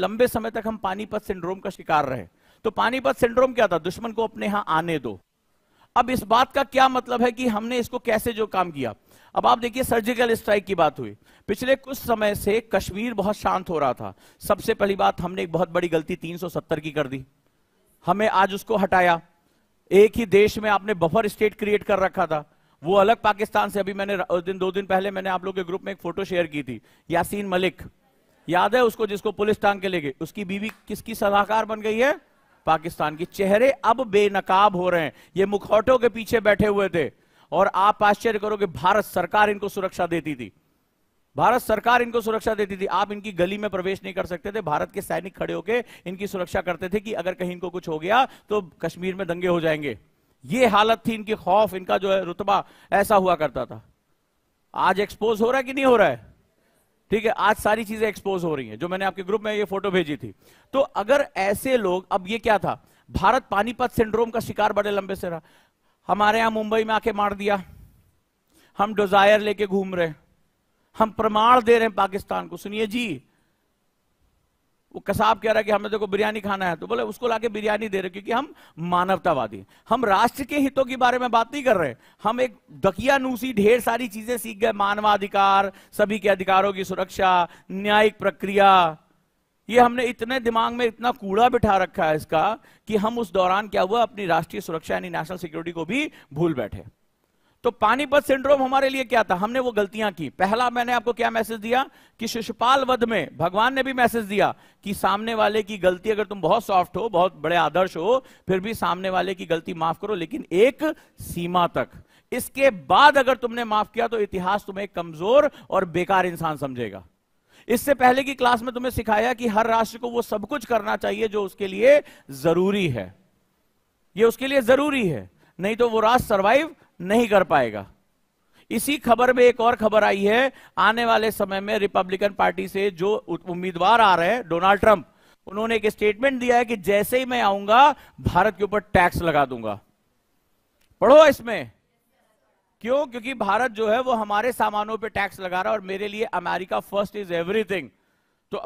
लंबे समय तक हम पानीपत सिंड्रोम का शिकार रहे तो पानीपत सिंड्रोम क्या था दुश्मन को अपने यहां आने दो अब इस बात का क्या मतलब है कि हमने इसको कैसे जो काम किया अब आप देखिए सर्जिकल स्ट्राइक की बात हुई पिछले कुछ समय से कश्मीर बहुत शांत हो रहा था सबसे पहली बात हमने एक बहुत बड़ी गलती 370 की कर दी हमें आज उसको हटाया एक ही देश में आपने बफर स्टेट क्रिएट कर रखा था वो अलग पाकिस्तान से अभी मैंने दिन दो दिन पहले मैंने आप लोग के ग्रुप में एक फोटो शेयर की थी यासीन मलिक याद है उसको जिसको पुलिस टांग के ले गई उसकी बीवी किसकी सलाहकार बन गई है पाकिस्तान की चेहरे अब बेनकाब हो रहे हैं ये मुखौटों के पीछे बैठे हुए थे और आप आश्चर्य करो कि भारत सरकार इनको सुरक्षा देती थी भारत सरकार इनको सुरक्षा देती थी आप इनकी गली में प्रवेश नहीं कर सकते थे भारत के सैनिक खड़े होकर इनकी सुरक्षा करते थे कि अगर कहीं इनको कुछ हो गया तो कश्मीर में दंगे हो जाएंगे ये हालत थी इनकी खौफ इनका जो है रुतबा ऐसा हुआ करता था आज एक्सपोज हो रहा है कि नहीं हो रहा है ठीक है आज सारी चीजें एक्सपोज हो रही हैं जो मैंने आपके ग्रुप में ये फोटो भेजी थी तो अगर ऐसे लोग अब ये क्या था भारत पानीपत सिंड्रोम का शिकार बड़े लंबे से रहा हमारे यहां मुंबई में आके मार दिया हम डिजायर लेके घूम रहे हम प्रमाण दे रहे हैं पाकिस्तान को सुनिए जी वो कसाब कह रहा है कि हमें देखो बिरयानी खाना है तो बोले उसको लाके बिरयानी दे रहे क्योंकि हम मानवतावादी हम राष्ट्र के हितों के बारे में बात नहीं कर रहे हम एक दकिया नूसी ढेर सारी चीजें सीख गए मानवाधिकार सभी के अधिकारों की सुरक्षा न्यायिक प्रक्रिया ये हमने इतने दिमाग में इतना कूड़ा बिठा रखा है इसका कि हम उस दौरान क्या हुआ अपनी राष्ट्रीय सुरक्षा यानी नेशनल सिक्योरिटी को भी भूल बैठे तो पानीपत सिंड्रोम हमारे लिए क्या था हमने वो गलतियां की पहला मैंने आपको क्या मैसेज दिया कि शिशुपाल वध में भगवान ने भी मैसेज दिया कि सामने वाले की गलती अगर तुम बहुत सॉफ्ट हो बहुत बड़े आदर्श हो फिर भी सामने वाले की गलती माफ करो लेकिन एक सीमा तक इसके बाद अगर तुमने माफ किया तो इतिहास तुम्हें कमजोर और बेकार इंसान समझेगा इससे पहले की क्लास में तुम्हें सिखाया कि हर राष्ट्र को वो सब कुछ करना चाहिए जो उसके लिए जरूरी है ये उसके लिए जरूरी है नहीं तो वो राष्ट्र सर्वाइव नहीं कर पाएगा इसी खबर में एक और खबर आई है आने वाले समय में रिपब्लिकन पार्टी से जो उम्मीदवार आ रहे हैं डोनाल्ड ट्रंप उन्होंने एक स्टेटमेंट दिया है कि जैसे ही मैं आऊंगा भारत के ऊपर टैक्स लगा दूंगा पढ़ो इसमें क्यों क्योंकि भारत जो है वो हमारे सामानों पे टैक्स लगा रहा है और मेरे लिए अमेरिका फर्स्ट इज एवरीथिंग तो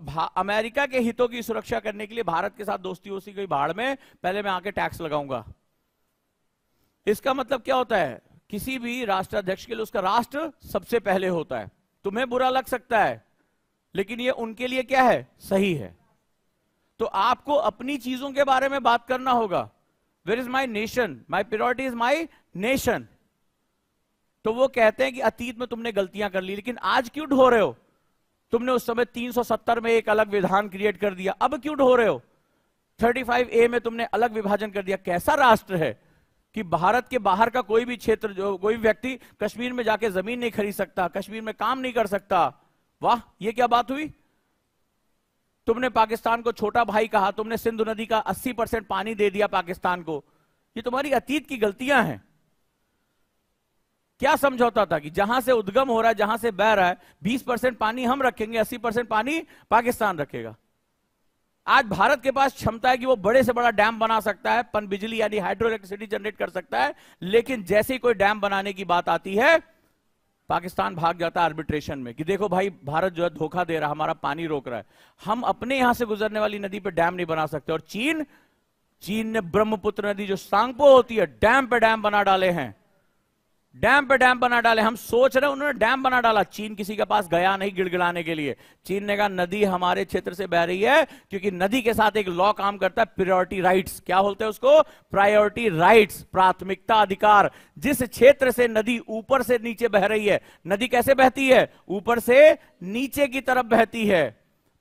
अमेरिका के हितों की सुरक्षा करने के लिए भारत के साथ दोस्ती वोस्ती गई भाड़ में पहले मैं आके टैक्स लगाऊंगा इसका मतलब क्या होता है किसी भी राष्ट्राध्यक्ष के लिए उसका राष्ट्र सबसे पहले होता है तुम्हें बुरा लग सकता है लेकिन ये उनके लिए क्या है सही है तो आपको अपनी चीजों के बारे में बात करना होगा where is my nation my purity is my nation तो वो कहते हैं कि अतीत में तुमने गलतियां कर ली लेकिन आज क्यों ढो रहे हो तुमने उस समय 370 में एक अलग विधान क्रिएट कर दिया अब क्यों ढो रहे हो 35 ए में तुमने अलग विभाजन कर दिया कैसा राष्ट्र है कि भारत के बाहर का कोई भी क्षेत्र जो कोई व्यक्ति कश्मीर में जाके जमीन नहीं खरीद सकता कश्मीर में काम नहीं कर सकता वाह ये क्या बात हुई तुमने पाकिस्तान को छोटा भाई कहा तुमने सिंधु नदी का 80 परसेंट पानी दे दिया पाकिस्तान को ये तुम्हारी अतीत की गलतियां हैं क्या समझौता था कि जहां से उद्गम हो रहा है जहां से बह रहा है 20 परसेंट पानी हम रखेंगे 80 परसेंट पानी पाकिस्तान रखेगा आज भारत के पास क्षमता है कि वो बड़े से बड़ा डैम बना सकता है पन बिजली यानी हाइड्रो इलेक्ट्रिसिटी जनरेट कर सकता है लेकिन जैसे ही कोई डैम बनाने की बात आती है पाकिस्तान भाग जाता है आर्बिट्रेशन में कि देखो भाई भारत जो है धोखा दे रहा है हमारा पानी रोक रहा है हम अपने यहां से गुजरने वाली नदी पर डैम नहीं बना सकते और चीन चीन ने ब्रह्मपुत्र नदी जो सांगपो होती है डैम पे डैम बना डाले हैं डैम पे डैम बना डाले हम सोच रहे उन्होंने डैम बना डाला चीन किसी के पास गया नहीं गिड़गिड़ाने के लिए चीन ने कहा नदी हमारे क्षेत्र से बह रही है क्योंकि नदी के साथ एक लॉ काम करता है प्रायोरिटी राइट्स क्या बोलते हैं उसको प्रायोरिटी राइट्स प्राथमिकता अधिकार जिस क्षेत्र से नदी ऊपर से नीचे बह रही है नदी कैसे बहती है ऊपर से नीचे की तरफ बहती है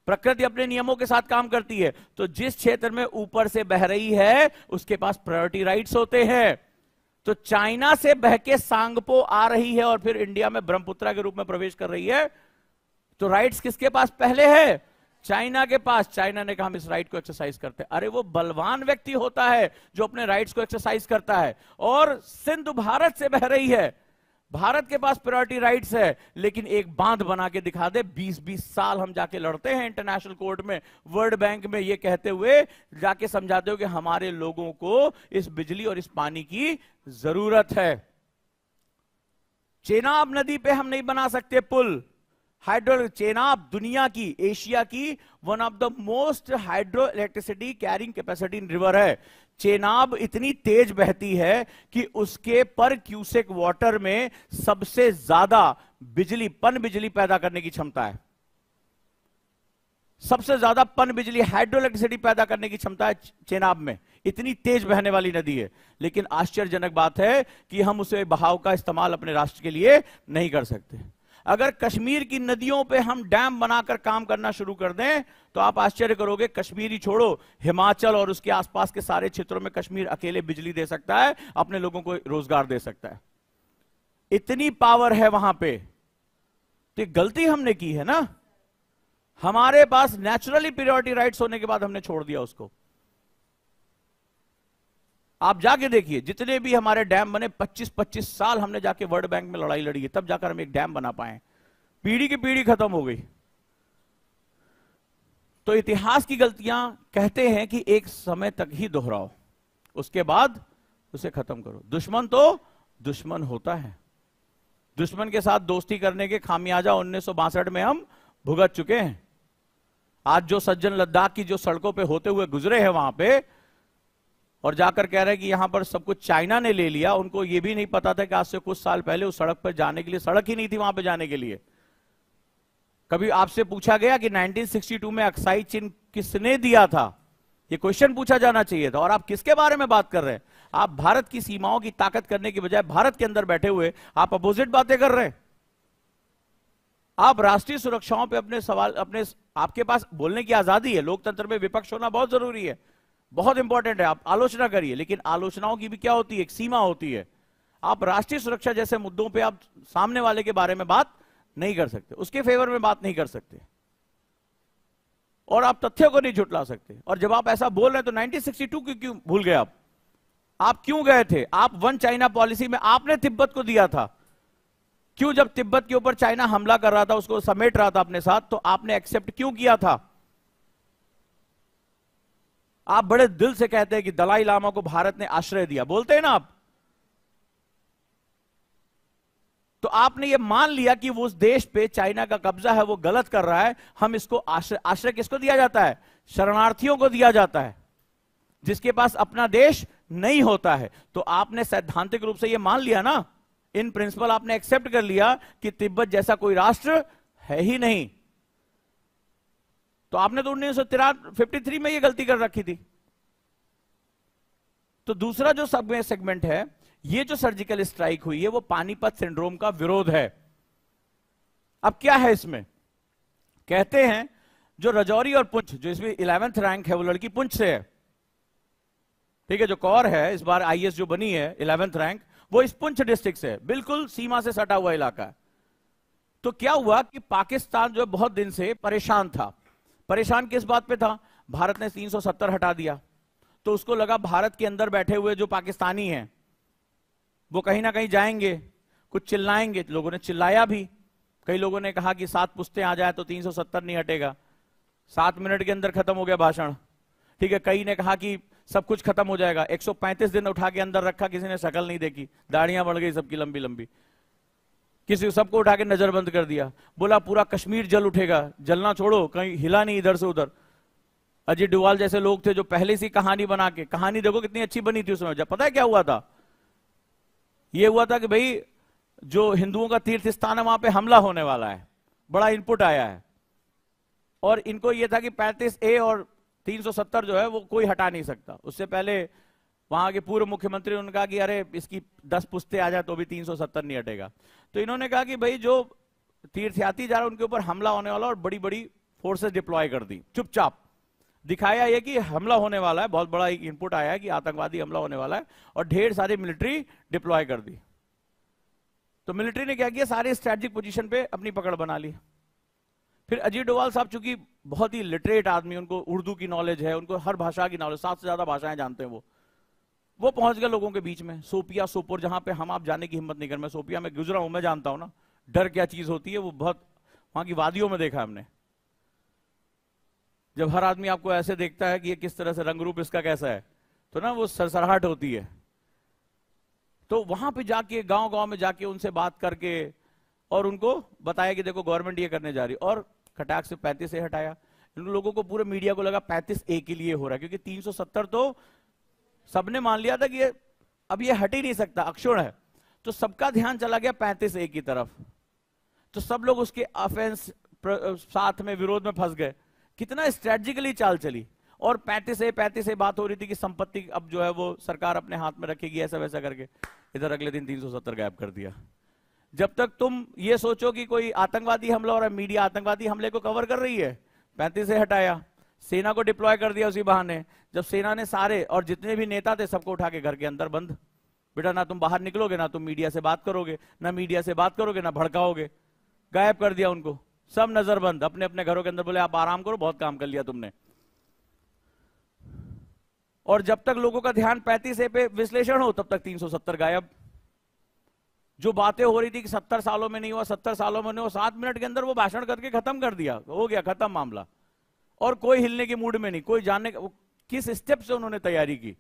प्रकृति अपने नियमों के साथ काम करती है तो जिस क्षेत्र में ऊपर से बह रही है उसके पास प्रायोरिटी राइट्स होते हैं तो चाइना से बहके सांगपो आ रही है और फिर इंडिया में ब्रह्मपुत्रा के रूप में प्रवेश कर रही है तो राइट्स किसके पास पहले है चाइना के पास चाइना ने कहा हम इस राइट को एक्सरसाइज करते हैं अरे वो बलवान व्यक्ति होता है जो अपने राइट्स को एक्सरसाइज करता है और सिंधु भारत से बह रही है भारत के पास प्रायोरिटी राइट्स है लेकिन एक बांध बना के दिखा दे 20-20 साल हम जाके लड़ते हैं इंटरनेशनल कोर्ट में वर्ल्ड बैंक में ये कहते हुए जाके समझाते हो कि हमारे लोगों को इस बिजली और इस पानी की जरूरत है चेनाब नदी पे हम नहीं बना सकते पुल हाइड्रो चेनाब दुनिया की एशिया की one of the most hydro electricity carrying capacity river है चेनाब इतनी तेज बहती है कि उसके पर क्यूसेक वाटर में सबसे ज्यादा बिजली पन बिजली पैदा करने की क्षमता है सबसे ज्यादा पन बिजली इलेक्ट्रिसिटी पैदा करने की क्षमता है चेनाब में इतनी तेज बहने वाली नदी है लेकिन आश्चर्यजनक बात है कि हम उसे बहाव का इस्तेमाल अपने राष्ट्र के लिए नहीं कर सकते अगर कश्मीर की नदियों पे हम डैम बनाकर काम करना शुरू कर दें तो आप आश्चर्य करोगे कश्मीर ही छोड़ो हिमाचल और उसके आसपास के सारे क्षेत्रों में कश्मीर अकेले बिजली दे सकता है अपने लोगों को रोजगार दे सकता है इतनी पावर है वहां पे तो ये गलती हमने की है ना हमारे पास नेचुरली प्रियोरिटी राइट्स होने के बाद हमने छोड़ दिया उसको आप जाके देखिए जितने भी हमारे डैम बने 25-25 साल हमने जाके वर्ल्ड बैंक में लड़ाई लड़ी है तब जाकर हम एक डैम बना पाए पीढ़ी की पीढ़ी खत्म हो गई तो इतिहास की गलतियां कहते हैं कि एक समय तक ही दोहराओ उसके बाद उसे खत्म करो दुश्मन तो दुश्मन होता है दुश्मन के साथ दोस्ती करने के खामियाजा उन्नीस में हम भुगत चुके हैं आज जो सज्जन लद्दाख की जो सड़कों पे होते हुए गुजरे हैं वहां पे और जाकर कह रहे हैं कि यहां पर सब कुछ चाइना ने ले लिया उनको यह भी नहीं पता था कि आज से कुछ साल पहले उस सड़क पर जाने के लिए सड़क ही नहीं थी वहां पर जाने के लिए कभी आपसे पूछा गया कि 1962 में अक्साई चिन्ह किसने दिया था यह क्वेश्चन पूछा जाना चाहिए था और आप किसके बारे में बात कर रहे हैं आप भारत की सीमाओं की ताकत करने की बजाय भारत के अंदर बैठे हुए आप अपोजिट बातें कर रहे हैं आप राष्ट्रीय सुरक्षाओं पे अपने सवाल अपने आपके पास बोलने की आजादी है लोकतंत्र में विपक्ष होना बहुत जरूरी है बहुत इंपॉर्टेंट है आप आलोचना करिए लेकिन आलोचनाओं की भी क्या होती है एक सीमा होती है आप राष्ट्रीय सुरक्षा जैसे मुद्दों पे आप सामने वाले के बारे में बात नहीं कर सकते उसके फेवर में बात नहीं कर सकते और आप तथ्यों को नहीं झुटला सकते और जब आप ऐसा बोल रहे हैं तो 1962 क्यों क्यों भूल गए आप आप क्यों गए थे आप वन चाइना पॉलिसी में आपने तिब्बत को दिया था क्यों जब तिब्बत के ऊपर चाइना हमला कर रहा था उसको समेट रहा था अपने साथ तो आपने एक्सेप्ट क्यों किया था आप बड़े दिल से कहते हैं कि दलाई लामा को भारत ने आश्रय दिया बोलते हैं ना आप तो आपने ये मान लिया कि वो उस देश पे चाइना का कब्जा है वो गलत कर रहा है हम इसको आश्रय आश्रय किसको दिया जाता है शरणार्थियों को दिया जाता है जिसके पास अपना देश नहीं होता है तो आपने सैद्धांतिक रूप से यह मान लिया ना इन प्रिंसिपल आपने एक्सेप्ट कर लिया कि तिब्बत जैसा कोई राष्ट्र है ही नहीं तो आपने तो उन्नीस सौ तिरानवे में ये गलती कर रखी थी तो दूसरा जो सब सेगमेंट है ये जो सर्जिकल स्ट्राइक हुई है वो पानीपत सिंड्रोम का विरोध है अब क्या है इसमें कहते हैं जो रजौरी और पुंछ जो इसमें इलेवेंथ रैंक है वो लड़की पुंछ से है ठीक है जो कौर है इस बार आई जो बनी है इलेवेंथ रैंक वो इस पुंछ डिस्ट्रिक्ट से है बिल्कुल सीमा से सटा हुआ इलाका है तो क्या हुआ कि पाकिस्तान जो बहुत दिन से परेशान था परेशान किस बात पे था भारत ने 370 हटा दिया तो उसको लगा भारत के अंदर बैठे हुए जो पाकिस्तानी हैं वो कहीं ना कहीं जाएंगे कुछ चिल्लाएंगे लोगों ने चिल्लाया भी कई लोगों ने कहा कि सात पुस्तें आ जाए तो 370 नहीं हटेगा सात मिनट के अंदर खत्म हो गया भाषण ठीक है कई ने कहा कि सब कुछ खत्म हो जाएगा एक दिन उठा के अंदर रखा किसी ने शकल नहीं देखी दाढ़ियां बढ़ गई सबकी लंबी लंबी किसी सबको उठा के नजरबंद कर दिया बोला पूरा कश्मीर जल उठेगा जलना छोड़ो कहीं हिला नहीं इधर से उधर अजीत डुवाल जैसे लोग थे जो पहले से कहानी बना के कहानी देखो कितनी अच्छी बनी थी उसमें जब पता है क्या हुआ था यह हुआ था कि भाई जो हिंदुओं का तीर्थ स्थान है वहां पे हमला होने वाला है बड़ा इनपुट आया है और इनको यह था कि पैंतीस ए और 370 जो है वो कोई हटा नहीं सकता उससे पहले वहां के पूर्व मुख्यमंत्री उन्होंने कहा कि अरे इसकी दस पुस्तें आ जाए तो भी 370 नहीं हटेगा तो इन्होंने कहा कि भाई जो तीर्थयात्री जा रहे उनके ऊपर हमला होने वाला और बड़ी बड़ी फोर्सेस डिप्लॉय कर दी चुपचाप दिखाया यह कि हमला होने वाला है बहुत बड़ा एक इनपुट आया है कि आतंकवादी हमला होने वाला है और ढेर सारी मिलिट्री डिप्लॉय कर दी तो मिलिट्री ने क्या किया सारे स्ट्रेटजिक पोजीशन पे अपनी पकड़ बना ली फिर अजीत डोवाल साहब चूंकि बहुत ही लिटरेट आदमी उनको उर्दू की नॉलेज है उनको हर भाषा की नॉलेज सात से ज्यादा भाषाएं जानते हैं वो वो पहुंच गया लोगों के बीच में सोपिया सोपोर जहां पे हम आप जाने की हिम्मत नहीं कर मैं सोपिया में गुजरा हूं मैं जानता हूं ना डर क्या चीज होती है वो बहुत वहां की वादियों में देखा हमने जब हर आदमी आपको ऐसे देखता है कि ये किस तरह से रंग रूप इसका कैसा है तो ना वो सरसराहट होती है तो वहां पर जाके गांव गांव में जाके उनसे बात करके और उनको बताया कि देखो गवर्नमेंट ये करने जा रही और खटाक से पैंतीस ए हटाया इन लोगों को पूरे मीडिया को लगा पैंतीस ए के लिए हो रहा है क्योंकि तीन तो सबने मान लिया था कि ये अब ये हट ही नहीं सकता अक्षुण है तो सबका ध्यान चला गया पैंतीस ए की तरफ तो सब लोग उसके ऑफेंस साथ में विरोध में फंस गए कितना स्ट्रेटजिकली चाल चली और पैंतीस ए पैंतीस ए बात हो रही थी कि संपत्ति अब जो है वो सरकार अपने हाथ में रखेगी ऐसा वैसा करके इधर अगले दिन 370 गायब कर दिया जब तक तुम ये सोचो कि कोई आतंकवादी हमला और मीडिया आतंकवादी हमले को कवर कर रही है पैंतीस ए हटाया सेना को डिप्लॉय कर दिया उसी बहाने जब सेना ने सारे और जितने भी नेता थे सबको उठा के घर के अंदर बंद बेटा ना तुम बाहर निकलोगे ना तुम मीडिया से बात करोगे ना मीडिया से बात करोगे ना भड़काओगे गायब कर दिया उनको सब नजरबंद अपने अपने घरों के अंदर बोले आप आराम करो बहुत काम कर लिया तुमने और जब तक लोगों का ध्यान पैंतीस ए पे विश्लेषण हो तब तक 370 गायब जो बातें हो रही थी कि 70 सालों में नहीं हुआ 70 सालों में नहीं हुआ सात मिनट के अंदर वो भाषण करके खत्म कर दिया हो गया खत्म मामला और कोई हिलने के मूड में नहीं कोई जानने का किस स्टेप से उन्होंने तैयारी की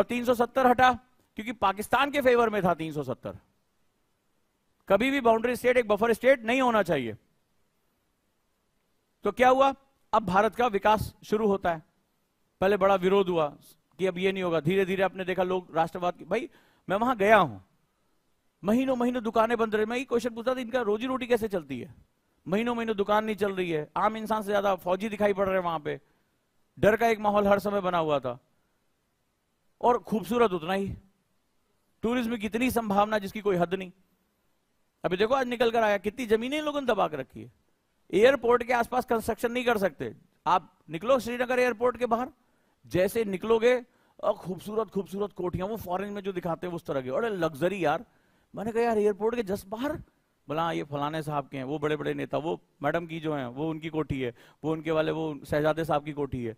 और 370 हटा क्योंकि पाकिस्तान के फेवर में था 370 कभी भी बाउंड्री स्टेट एक बफर स्टेट नहीं होना चाहिए तो क्या हुआ अब भारत का विकास शुरू होता है पहले बड़ा विरोध हुआ कि अब ये नहीं होगा धीरे धीरे आपने देखा लोग राष्ट्रवाद की भाई मैं वहां गया हूं महीनों महीनों दुकानें बंद रहे मैं ये क्वेश्चन पूछता था इनका रोजी रोटी कैसे चलती है महीनों महीनों दुकान नहीं चल रही है आम इंसान से ज्यादा फौजी दिखाई पड़ रहे हैं वहां पे डर का एक माहौल हर समय बना हुआ था और खूबसूरत उतना ही टूरिज्म की इतनी संभावना जिसकी कोई हद नहीं अभी देखो आज निकल कर आया कितनी जमीनें लोगों ने दबा के रखी है एयरपोर्ट के आसपास कंस्ट्रक्शन नहीं कर सकते आप निकलो श्रीनगर एयरपोर्ट के बाहर जैसे निकलोगे और खूबसूरत खूबसूरत कोठियां वो फॉरेन में जो दिखाते हैं उस तरह के और लग्जरी यार मैंने कहा यार एयरपोर्ट के जस्ट बाहर बोला ये फलाने साहब के हैं वो बड़े बड़े नेता वो मैडम की जो है वो उनकी कोठी है वो उनके वाले वो शहजादे साहब की कोठी है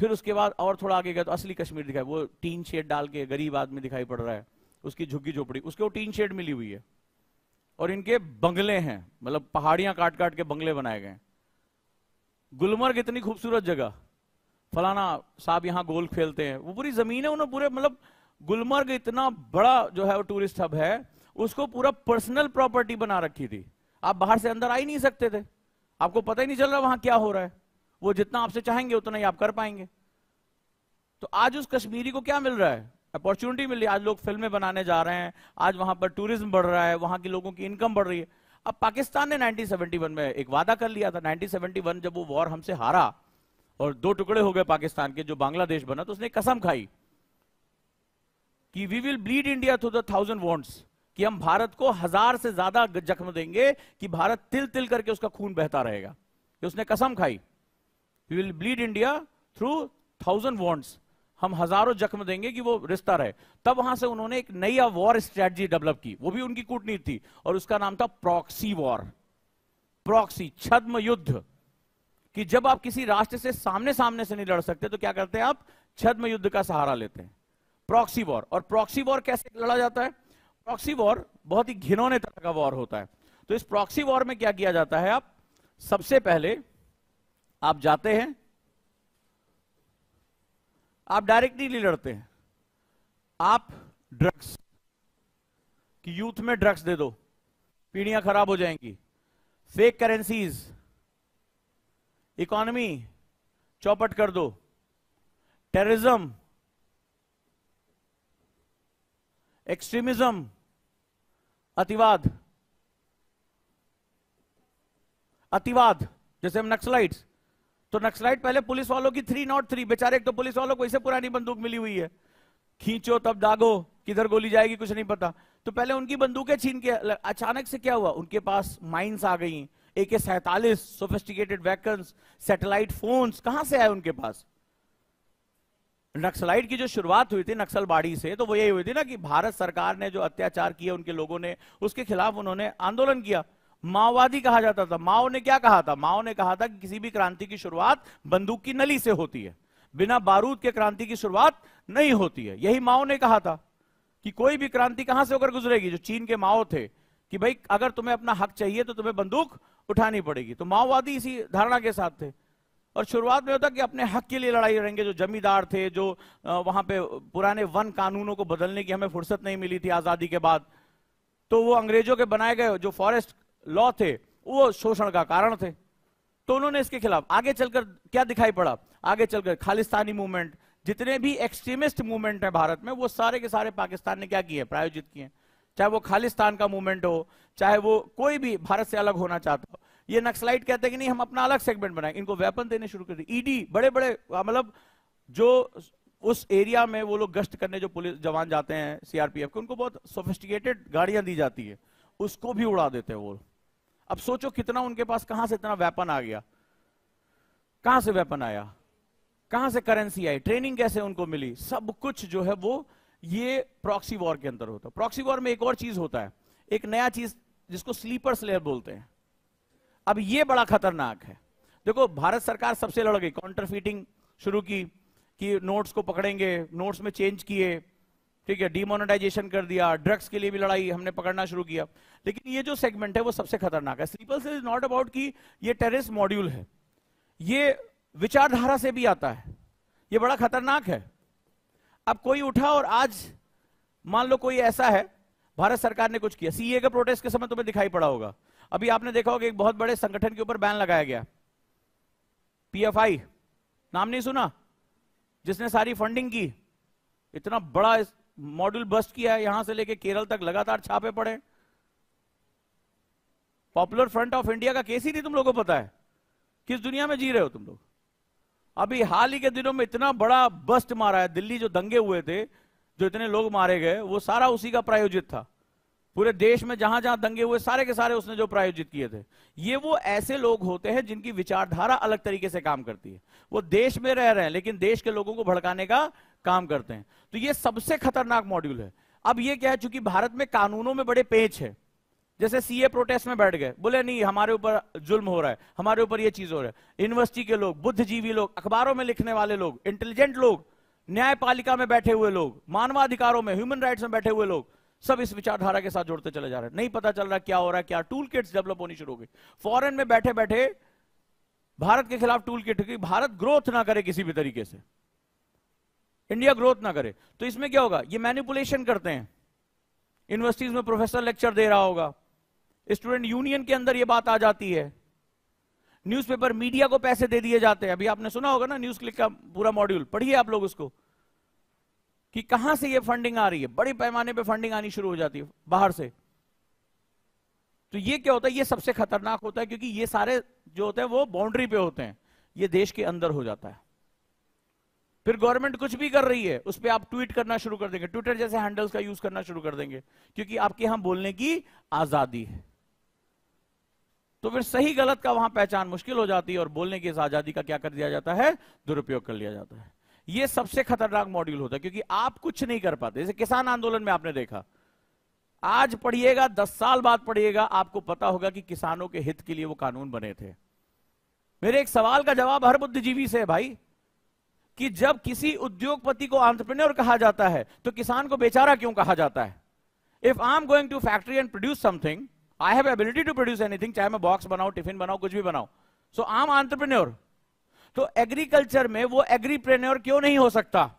फिर उसके बाद और थोड़ा आगे गया तो असली कश्मीर दिखाई वो टीन शेड डाल के गरीब आदमी दिखाई पड़ रहा है उसकी झुग्गी झोपड़ी उसके वो टीन शेड मिली हुई है और इनके बंगले हैं मतलब पहाड़ियां काट काट के बंगले बनाए गए गुलमर्ग इतनी खूबसूरत जगह फलाना साहब यहाँ गोल खेलते हैं वो पूरी जमीन है उन्होंने पूरे मतलब गुलमर्ग इतना बड़ा जो है वो टूरिस्ट हब है उसको पूरा पर्सनल प्रॉपर्टी बना रखी थी आप बाहर से अंदर आ ही नहीं सकते थे आपको पता ही नहीं चल रहा वहां क्या हो रहा है वो जितना आपसे चाहेंगे उतना ही आप कर पाएंगे तो आज उस कश्मीरी को क्या मिल रहा है अपॉर्चुनिटी मिल रही है आज लोग फिल्में बनाने जा रहे हैं आज वहां पर टूरिज्म बढ़ रहा है वहां के लोगों की इनकम बढ़ रही है अब पाकिस्तान ने 1971 में एक वादा कर लिया था 1971 जब वो वॉर हमसे हारा और दो टुकड़े हो गए पाकिस्तान के जो बांग्लादेश बना तो उसने कसम खाई कि we will bleed India through the thousand wants कि हम भारत को हजार से ज्यादा जख्म देंगे कि भारत तिल तिल करके उसका खून बहता रहेगा कि उसने कसम खाई we will bleed India through thousand wants हम हजारों जख्म देंगे कि वो रिश्ता रहे तब वहां से उन्होंने एक नई वॉर स्ट्रेटजी डेवलप की वो भी उनकी कूटनीति थी और उसका नाम था प्रॉक्सी वॉर प्रॉक्सी छद्म युद्ध कि जब आप किसी राष्ट्र से सामने सामने से नहीं लड़ सकते तो क्या करते हैं आप छद्म युद्ध का सहारा लेते हैं प्रॉक्सी वॉर और प्रॉक्सी वॉर कैसे लड़ा जाता है प्रॉक्सी वॉर बहुत ही घिनौने तरह का वॉर होता है तो इस प्रॉक्सी वॉर में क्या किया जाता है आप सबसे पहले आप जाते हैं आप डायरेक्टली लड़ते हैं आप ड्रग्स कि यूथ में ड्रग्स दे दो पीढ़ियां खराब हो जाएंगी फेक करेंसीज इकोनॉमी चौपट कर दो टेररिज्म एक्सट्रीमिज्म अतिवाद अतिवाद जैसे हम नक्सलाइट तो नक्सलाइट पहले पुलिस वालों की थ्री नॉट थ्री बेचारे एक तो पुलिस वालों को इसे पुरानी बंदूक मिली हुई है खींचो तब दागो किधर गोली जाएगी कुछ नहीं पता तो पहले उनकी बंदूकें छीन के अचानक से क्या हुआ उनके पास माइंस आ गई एके सैतालीस सोफिस्टिकेटेड वेकन्स सैटेलाइट फोन्स कहां से आए उनके पास नक्सलाइट की जो शुरुआत हुई थी नक्सलबाड़ी से तो वो यही हुई थी ना कि भारत सरकार ने जो अत्याचार किया उनके लोगों ने उसके खिलाफ उन्होंने आंदोलन किया माओवादी कहा जाता था माओ ने क्या कहा था माओ ने कहा था कि किसी भी क्रांति की शुरुआत बंदूक की नली से होती है बिना बारूद के क्रांति की शुरुआत नहीं होती है यही माओ ने कहा था कि कोई भी क्रांति कहां से होकर गुजरेगी जो चीन के माओ थे कि भाई अगर तुम्हें अपना हक चाहिए तो तुम्हें बंदूक उठानी पड़ेगी तो माओवादी इसी धारणा के साथ थे और शुरुआत में होता कि अपने हक के लिए लड़ाई लड़ेंगे जो जमींदार थे जो वहां पे पुराने वन कानूनों को बदलने की हमें फुर्सत नहीं मिली थी आजादी के बाद तो वो अंग्रेजों के बनाए गए जो फॉरेस्ट लॉ थे वो शोषण का कारण थे तो उन्होंने इसके खिलाफ आगे चलकर क्या दिखाई पड़ा आगे चलकर खालिस्तानी मूवमेंट जितने भी एक्सट्रीमिस्ट मूवमेंट है भारत में वो सारे के सारे पाकिस्तान ने क्या किए प्रायोजित किए चाहे वो खालिस्तान का मूवमेंट हो चाहे वो कोई भी भारत से अलग होना चाहता हो ये नक्सलाइट कहते हैं कि नहीं हम अपना अलग सेगमेंट बनाए इनको वेपन देने शुरू कर दिए ईडी e बड़े बड़े हाँ, मतलब जो उस एरिया में वो लोग गश्त करने जो पुलिस जवान जाते हैं सीआरपीएफ के उनको बहुत सोफिस्टिकेटेड गाड़ियां दी जाती है उसको भी उड़ा देते हैं वो अब सोचो कितना उनके पास कहां से इतना वेपन आ गया कहां से वेपन आया कहां से करेंसी आई ट्रेनिंग कैसे उनको मिली सब कुछ जो है वो ये प्रॉक्सी वॉर के अंदर होता है प्रॉक्सी वॉर में एक और चीज होता है एक नया चीज जिसको स्लीपर स्लेयर बोलते हैं अब ये बड़ा खतरनाक है देखो भारत सरकार सबसे लड़ गई काउंटर फीटिंग शुरू की कि नोट्स को पकड़ेंगे नोट्स में चेंज किए ठीक है डिमोनेटाइजेशन कर दिया ड्रग्स के लिए भी लड़ाई हमने पकड़ना शुरू किया लेकिन ये जो सेगमेंट है वो सबसे खतरनाक है sleeper cell is not about कि ये टेरिस मॉड्यूल है ये विचारधारा से भी आता है ये बड़ा खतरनाक है अब कोई उठा और आज मान लो कोई ऐसा है भारत सरकार ने कुछ किया सीए का प्रोटेस्ट के समय तुम्हें दिखाई पड़ा होगा अभी आपने देखा होगा एक बहुत बड़े संगठन के ऊपर बैन लगाया गया पीएफआई नाम नहीं सुना जिसने सारी फंडिंग की इतना बड़ा मॉड्यूल बस्ट किया है यहां से लेके केरल तक लगातार छापे पड़े पॉपुलर फ्रंट ऑफ इंडिया का केस ही नहीं तुम लोगों को पता है किस दुनिया में जी रहे हो तुम लोग अभी हाल ही के दिनों में इतना बड़ा बस्ट मारा है दिल्ली जो दंगे हुए थे जो इतने लोग मारे गए वो सारा उसी का प्रायोजित था पूरे देश में जहां जहां दंगे हुए सारे के सारे उसने जो प्रायोजित किए थे ये वो ऐसे लोग होते हैं जिनकी विचारधारा अलग तरीके से काम करती है वो देश में रह रहे हैं लेकिन देश के लोगों को भड़काने का काम करते हैं तो ये सबसे खतरनाक मॉड्यूल है अब ये क्या है चूंकि भारत में कानूनों में बड़े पेच है जैसे सीए प्रोटेस्ट में बैठ गए बोले नहीं हमारे ऊपर जुल्म हो रहा है हमारे ऊपर ये चीज हो रहा है यूनिवर्सिटी के लोग बुद्धिजीवी लोग अखबारों में लिखने वाले लोग इंटेलिजेंट लोग न्यायपालिका में बैठे हुए लोग मानवाधिकारों में ह्यूमन राइट्स में बैठे हुए लोग सब इस विचारधारा के साथ जोड़ते चले जा रहे हैं नहीं पता चल रहा क्या हो रहा है क्या टूल किट्स डेवलप होनी शुरू हो गई फॉरेन में बैठे बैठे भारत के खिलाफ टूल किट की भारत ग्रोथ ना करे किसी भी तरीके से इंडिया ग्रोथ ना करे तो इसमें क्या होगा ये मैनिपुलेशन करते हैं यूनिवर्सिटीज में प्रोफेसर लेक्चर दे रहा होगा स्टूडेंट यूनियन के अंदर यह बात आ जाती है न्यूज़पेपर मीडिया को पैसे दे दिए जाते हैं अभी आपने सुना होगा ना न्यूज क्लिक का पूरा मॉड्यूल पढ़िए आप लोग उसको कि कहां से ये फंडिंग आ रही है बड़े पैमाने पे फंडिंग आनी शुरू हो जाती है बाहर से तो ये क्या होता है ये सबसे खतरनाक होता है क्योंकि ये सारे जो होते हैं वो बाउंड्री पे होते हैं ये देश के अंदर हो जाता है फिर गवर्नमेंट कुछ भी कर रही है उस पर आप ट्वीट करना शुरू कर देंगे ट्विटर जैसे हैंडल्स का यूज करना शुरू कर देंगे क्योंकि आपके यहां बोलने की आजादी है तो फिर सही गलत का वहां पहचान मुश्किल हो जाती है और बोलने की इस आजादी का क्या कर दिया जाता है दुरुपयोग कर लिया जाता है ये सबसे खतरनाक मॉड्यूल होता है क्योंकि आप कुछ नहीं कर पाते जैसे किसान आंदोलन में आपने देखा आज पढ़िएगा दस साल बाद पढ़िएगा आपको पता होगा कि किसानों के हित के लिए वो कानून बने थे मेरे एक सवाल का जवाब हर बुद्धिजीवी से है भाई कि जब किसी उद्योगपति को आंट्रप्रनोर कहा जाता है तो किसान को बेचारा क्यों कहा जाता है if I am going to factory and produce something I have ability to produce anything चाहे मैं बॉक्स बनाऊ टिफिन बनाऊ कुछ भी बनाऊ सो आम आंट्रप्रनोर तो एग्रीकल्चर में वो एग्रीप्रेन्योर क्यों नहीं हो सकता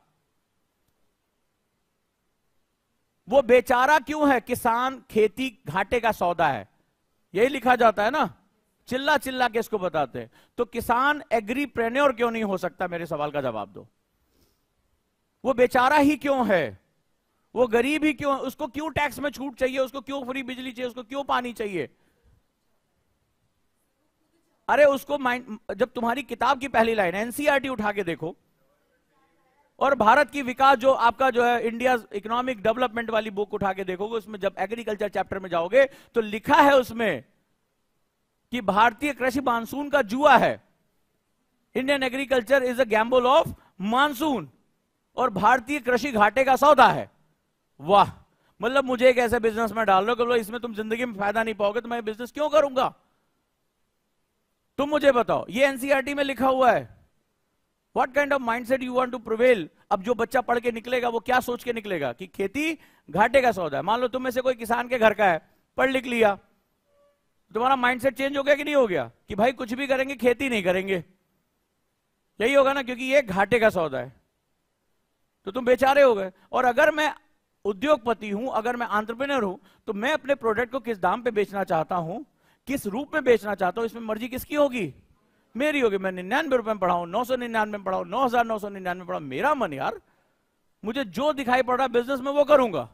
वो बेचारा क्यों है किसान खेती घाटे का सौदा है यही लिखा जाता है ना चिल्ला चिल्ला के इसको बताते हैं तो किसान एग्रीप्रेन्योर क्यों नहीं हो सकता मेरे सवाल का जवाब दो वो बेचारा ही क्यों है वो गरीब ही क्यों है उसको क्यों टैक्स में छूट चाहिए उसको क्यों फ्री बिजली चाहिए उसको क्यों पानी चाहिए अरे उसको माइंड जब तुम्हारी किताब की पहली लाइन एनसीआरटी e उठा के देखो और भारत की विकास जो आपका जो है इंडिया इकोनॉमिक डेवलपमेंट वाली बुक उठा के देखोगे उसमें जब एग्रीकल्चर चैप्टर में जाओगे तो लिखा है उसमें कि भारतीय कृषि मानसून का जुआ है Indian agriculture is a gamble of monsoon और भारतीय कृषि घाटे का सौदा है वाह मतलब मुझे एक ऐसे बिजनेस में डाल लो कि इसमें तुम जिंदगी में फायदा नहीं पाओगे तो मैं बिजनेस क्यों करूंगा तुम मुझे बताओ ये एनसीईआरटी e में लिखा हुआ है what kind of mindset you want to prevail अब जो बच्चा पढ़ के निकलेगा वो क्या सोच के निकलेगा कि खेती घाटे का सौदा है मान लो तुम में से कोई किसान के घर का है पढ़ लिख लिया तुम्हारा माइंडसेट चेंज हो गया कि नहीं हो गया कि भाई कुछ भी करेंगे खेती नहीं करेंगे यही होगा ना क्योंकि ये घाटे का सौदा है तो तुम बेचारे हो गए और अगर मैं उद्योगपति हूं अगर मैं आंट्रप्रेनर हूं तो मैं अपने प्रोडक्ट को किस दाम पे बेचना चाहता हूं किस रूप में बेचना चाहता हूं इसमें मर्जी किसकी होगी मेरी होगी मैं निन्यानवे रुपए में पढ़ाऊ नौ सौ निन्यानवे में पढ़ाऊं नौ हजार नौ सौ निन्यानवे पढ़ाऊं मेरा मन यार मुझे जो दिखाई पड़ रहा बिजनेस में वो करूंगा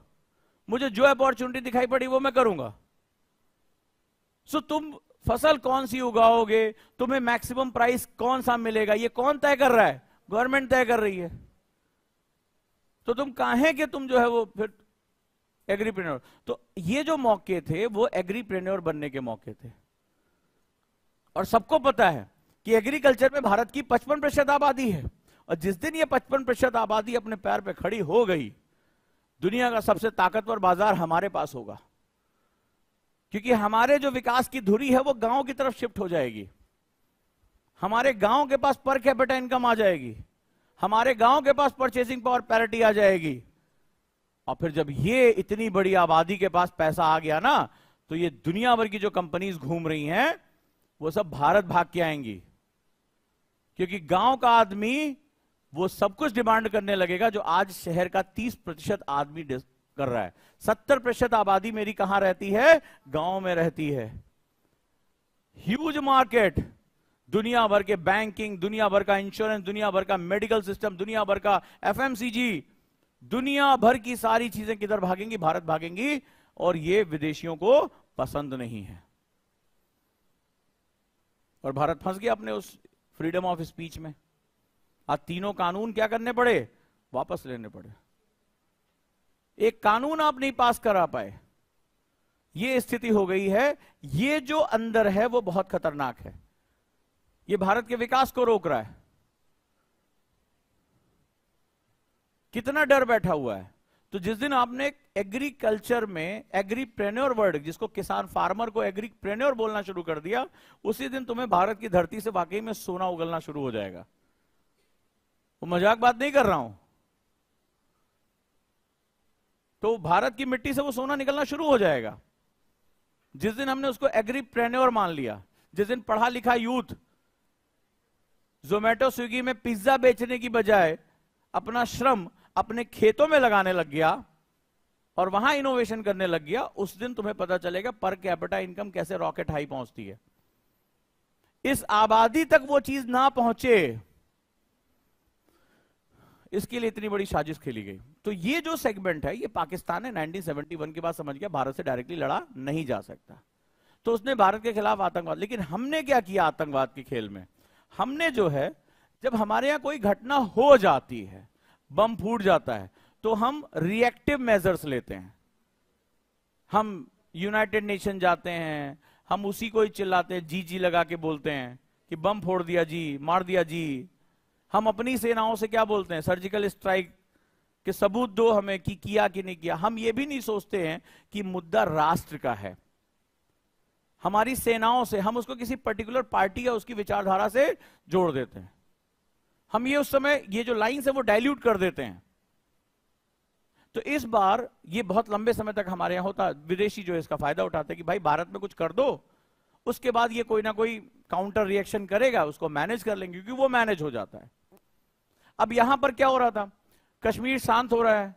मुझे जो अपॉर्चुनिटी दिखाई पड़ी वो मैं करूंगा सो तुम फसल कौन सी उगाओगे तुम्हें मैक्सिमम प्राइस कौन सा मिलेगा ये कौन तय कर रहा है गवर्नमेंट तय कर रही है तो तुम काहे कि तुम जो है वो फिर एग्रीप्रेन्योर तो ये जो मौके थे वो एग्रीप्रेन्योर बनने के मौके थे और सबको पता है कि एग्रीकल्चर में भारत की 55 प्रतिशत आबादी है और जिस दिन ये 55 प्रतिशत आबादी अपने पैर पे खड़ी हो गई दुनिया का सबसे ताकतवर बाजार हमारे पास होगा क्योंकि हमारे जो विकास की धुरी है वो गांव की तरफ शिफ्ट हो जाएगी हमारे गांव के पास पर कैपिटल इनकम आ जाएगी हमारे गांव के पास परचेसिंग पावर पैरिटी आ जाएगी और फिर जब ये इतनी बड़ी आबादी के पास पैसा आ गया ना तो ये दुनिया भर की जो कंपनीज घूम रही हैं वो सब भारत भाग के आएंगी क्योंकि गांव का आदमी वो सब कुछ डिमांड करने लगेगा जो आज शहर का 30 प्रतिशत आदमी कर रहा है सत्तर प्रतिशत आबादी मेरी कहां रहती है गांव में रहती है ह्यूज मार्केट दुनिया भर के बैंकिंग दुनिया भर का इंश्योरेंस दुनिया भर का मेडिकल सिस्टम दुनिया भर का एफ दुनिया भर की सारी चीजें किधर भागेंगी भारत भागेंगी और ये विदेशियों को पसंद नहीं है और भारत फंस गया अपने उस फ्रीडम ऑफ स्पीच में आज तीनों कानून क्या करने पड़े वापस लेने पड़े एक कानून आप नहीं पास करा पाए ये स्थिति हो गई है ये जो अंदर है वो बहुत खतरनाक है ये भारत के विकास को रोक रहा है कितना डर बैठा हुआ है तो जिस दिन आपने एग्रीकल्चर में एग्रीप्रेन्योर वर्ड जिसको किसान फार्मर को एग्रीप्रेन्योर बोलना शुरू कर दिया उसी दिन तुम्हें भारत की धरती से वाकई में सोना उगलना शुरू हो जाएगा वो मजाक बात नहीं कर रहा हूं तो भारत की मिट्टी से वो सोना निकलना शुरू हो जाएगा जिस दिन हमने उसको एग्रीप्रेन्योर मान लिया जिस दिन पढ़ा लिखा यूथ जोमेटो स्विगी में पिज्जा बेचने की बजाय अपना श्रम अपने खेतों में लगाने लग गया और वहां इनोवेशन करने लग गया उस दिन तुम्हें पता चलेगा पर कैपिटा इनकम कैसे रॉकेट हाई पहुंचती है इस आबादी तक वो चीज ना पहुंचे इसके लिए इतनी बड़ी साजिश खेली गई तो ये जो सेगमेंट है ये पाकिस्तान ने 1971 के बाद समझ गया भारत से डायरेक्टली लड़ा नहीं जा सकता तो उसने भारत के खिलाफ आतंकवाद लेकिन हमने क्या किया आतंकवाद के खेल में हमने जो है जब हमारे यहां कोई घटना हो जाती है बम फूट जाता है तो हम रिएक्टिव मेजर्स लेते हैं हम यूनाइटेड नेशन जाते हैं हम उसी को ही चिल्लाते हैं जी जी लगा के बोलते हैं कि बम फोड़ दिया जी मार दिया जी हम अपनी सेनाओं से क्या बोलते हैं सर्जिकल स्ट्राइक के सबूत दो हमें कि किया कि नहीं किया हम ये भी नहीं सोचते हैं कि मुद्दा राष्ट्र का है हमारी सेनाओं से हम उसको किसी पर्टिकुलर पार्टी या उसकी विचारधारा से जोड़ देते हैं हम ये उस समय ये जो लाइन्स है वो डायल्यूट कर देते हैं तो इस बार ये बहुत लंबे समय तक हमारे यहां होता विदेशी जो है इसका फायदा उठाते कि भाई भारत में कुछ कर दो उसके बाद ये कोई ना कोई काउंटर रिएक्शन करेगा उसको मैनेज कर लेंगे क्योंकि वो मैनेज हो जाता है अब यहां पर क्या हो रहा था कश्मीर शांत हो रहा है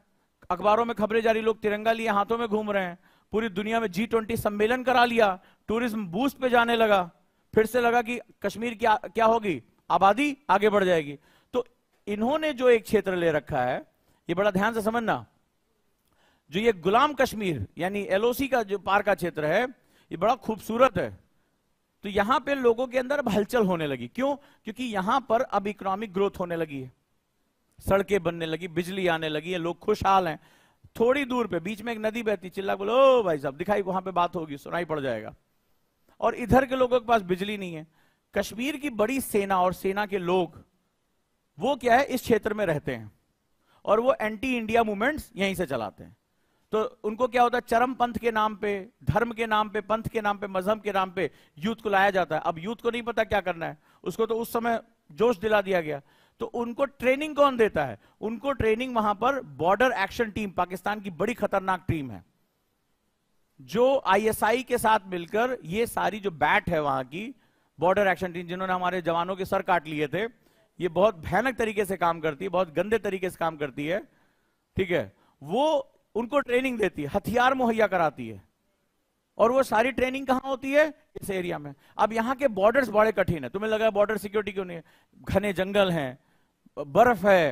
अखबारों में खबरें जारी लोग तिरंगा लिए हाथों में घूम रहे हैं पूरी दुनिया में जी ट्वेंटी सम्मेलन करा लिया टूरिज्म बूस्ट पे जाने लगा फिर से लगा कि कश्मीर क्या क्या होगी आबादी आगे बढ़ जाएगी तो इन्होंने जो एक क्षेत्र ले रखा है ये बड़ा ध्यान से समझना जो ये गुलाम कश्मीर यानी एलओसी का जो पार का क्षेत्र है ये बड़ा खूबसूरत है तो यहां पे लोगों के अंदर हलचल होने लगी क्यों क्योंकि यहां पर अब इकोनॉमिक ग्रोथ होने लगी है सड़कें बनने लगी बिजली आने लगी है लोग खुशहाल हैं थोड़ी दूर पे बीच में एक नदी बहती चिल्ला बोलो भाई साहब दिखाई वहां पे बात होगी सुनाई पड़ जाएगा और इधर के लोगों के पास बिजली नहीं है कश्मीर की बड़ी सेना और सेना के लोग वो क्या है इस क्षेत्र में रहते हैं और वो एंटी इंडिया मूवमेंट्स यहीं से चलाते हैं तो उनको क्या होता है चरम पंथ के नाम पे धर्म के नाम पे पंथ के नाम पे मजहब के नाम पे यूथ को लाया जाता है अब यूथ को नहीं पता क्या करना है उसको तो उस समय जोश दिला दिया गया तो उनको ट्रेनिंग कौन देता है उनको ट्रेनिंग वहां पर बॉर्डर एक्शन टीम पाकिस्तान की बड़ी खतरनाक टीम है जो आईएसआई के साथ मिलकर ये सारी जो बैट है वहां की बॉर्डर एक्शन टीम जिन्होंने हमारे जवानों के सर काट लिए थे ये बहुत भयानक तरीके से काम करती है बहुत गंदे तरीके से काम करती है ठीक है वो उनको ट्रेनिंग देती है हथियार मुहैया कराती है और वो सारी ट्रेनिंग कहां होती है इस एरिया में अब यहां के बॉर्डर्स बड़े कठिन है तुम्हें लगा बॉर्डर सिक्योरिटी क्यों नहीं है घने जंगल हैं बर्फ है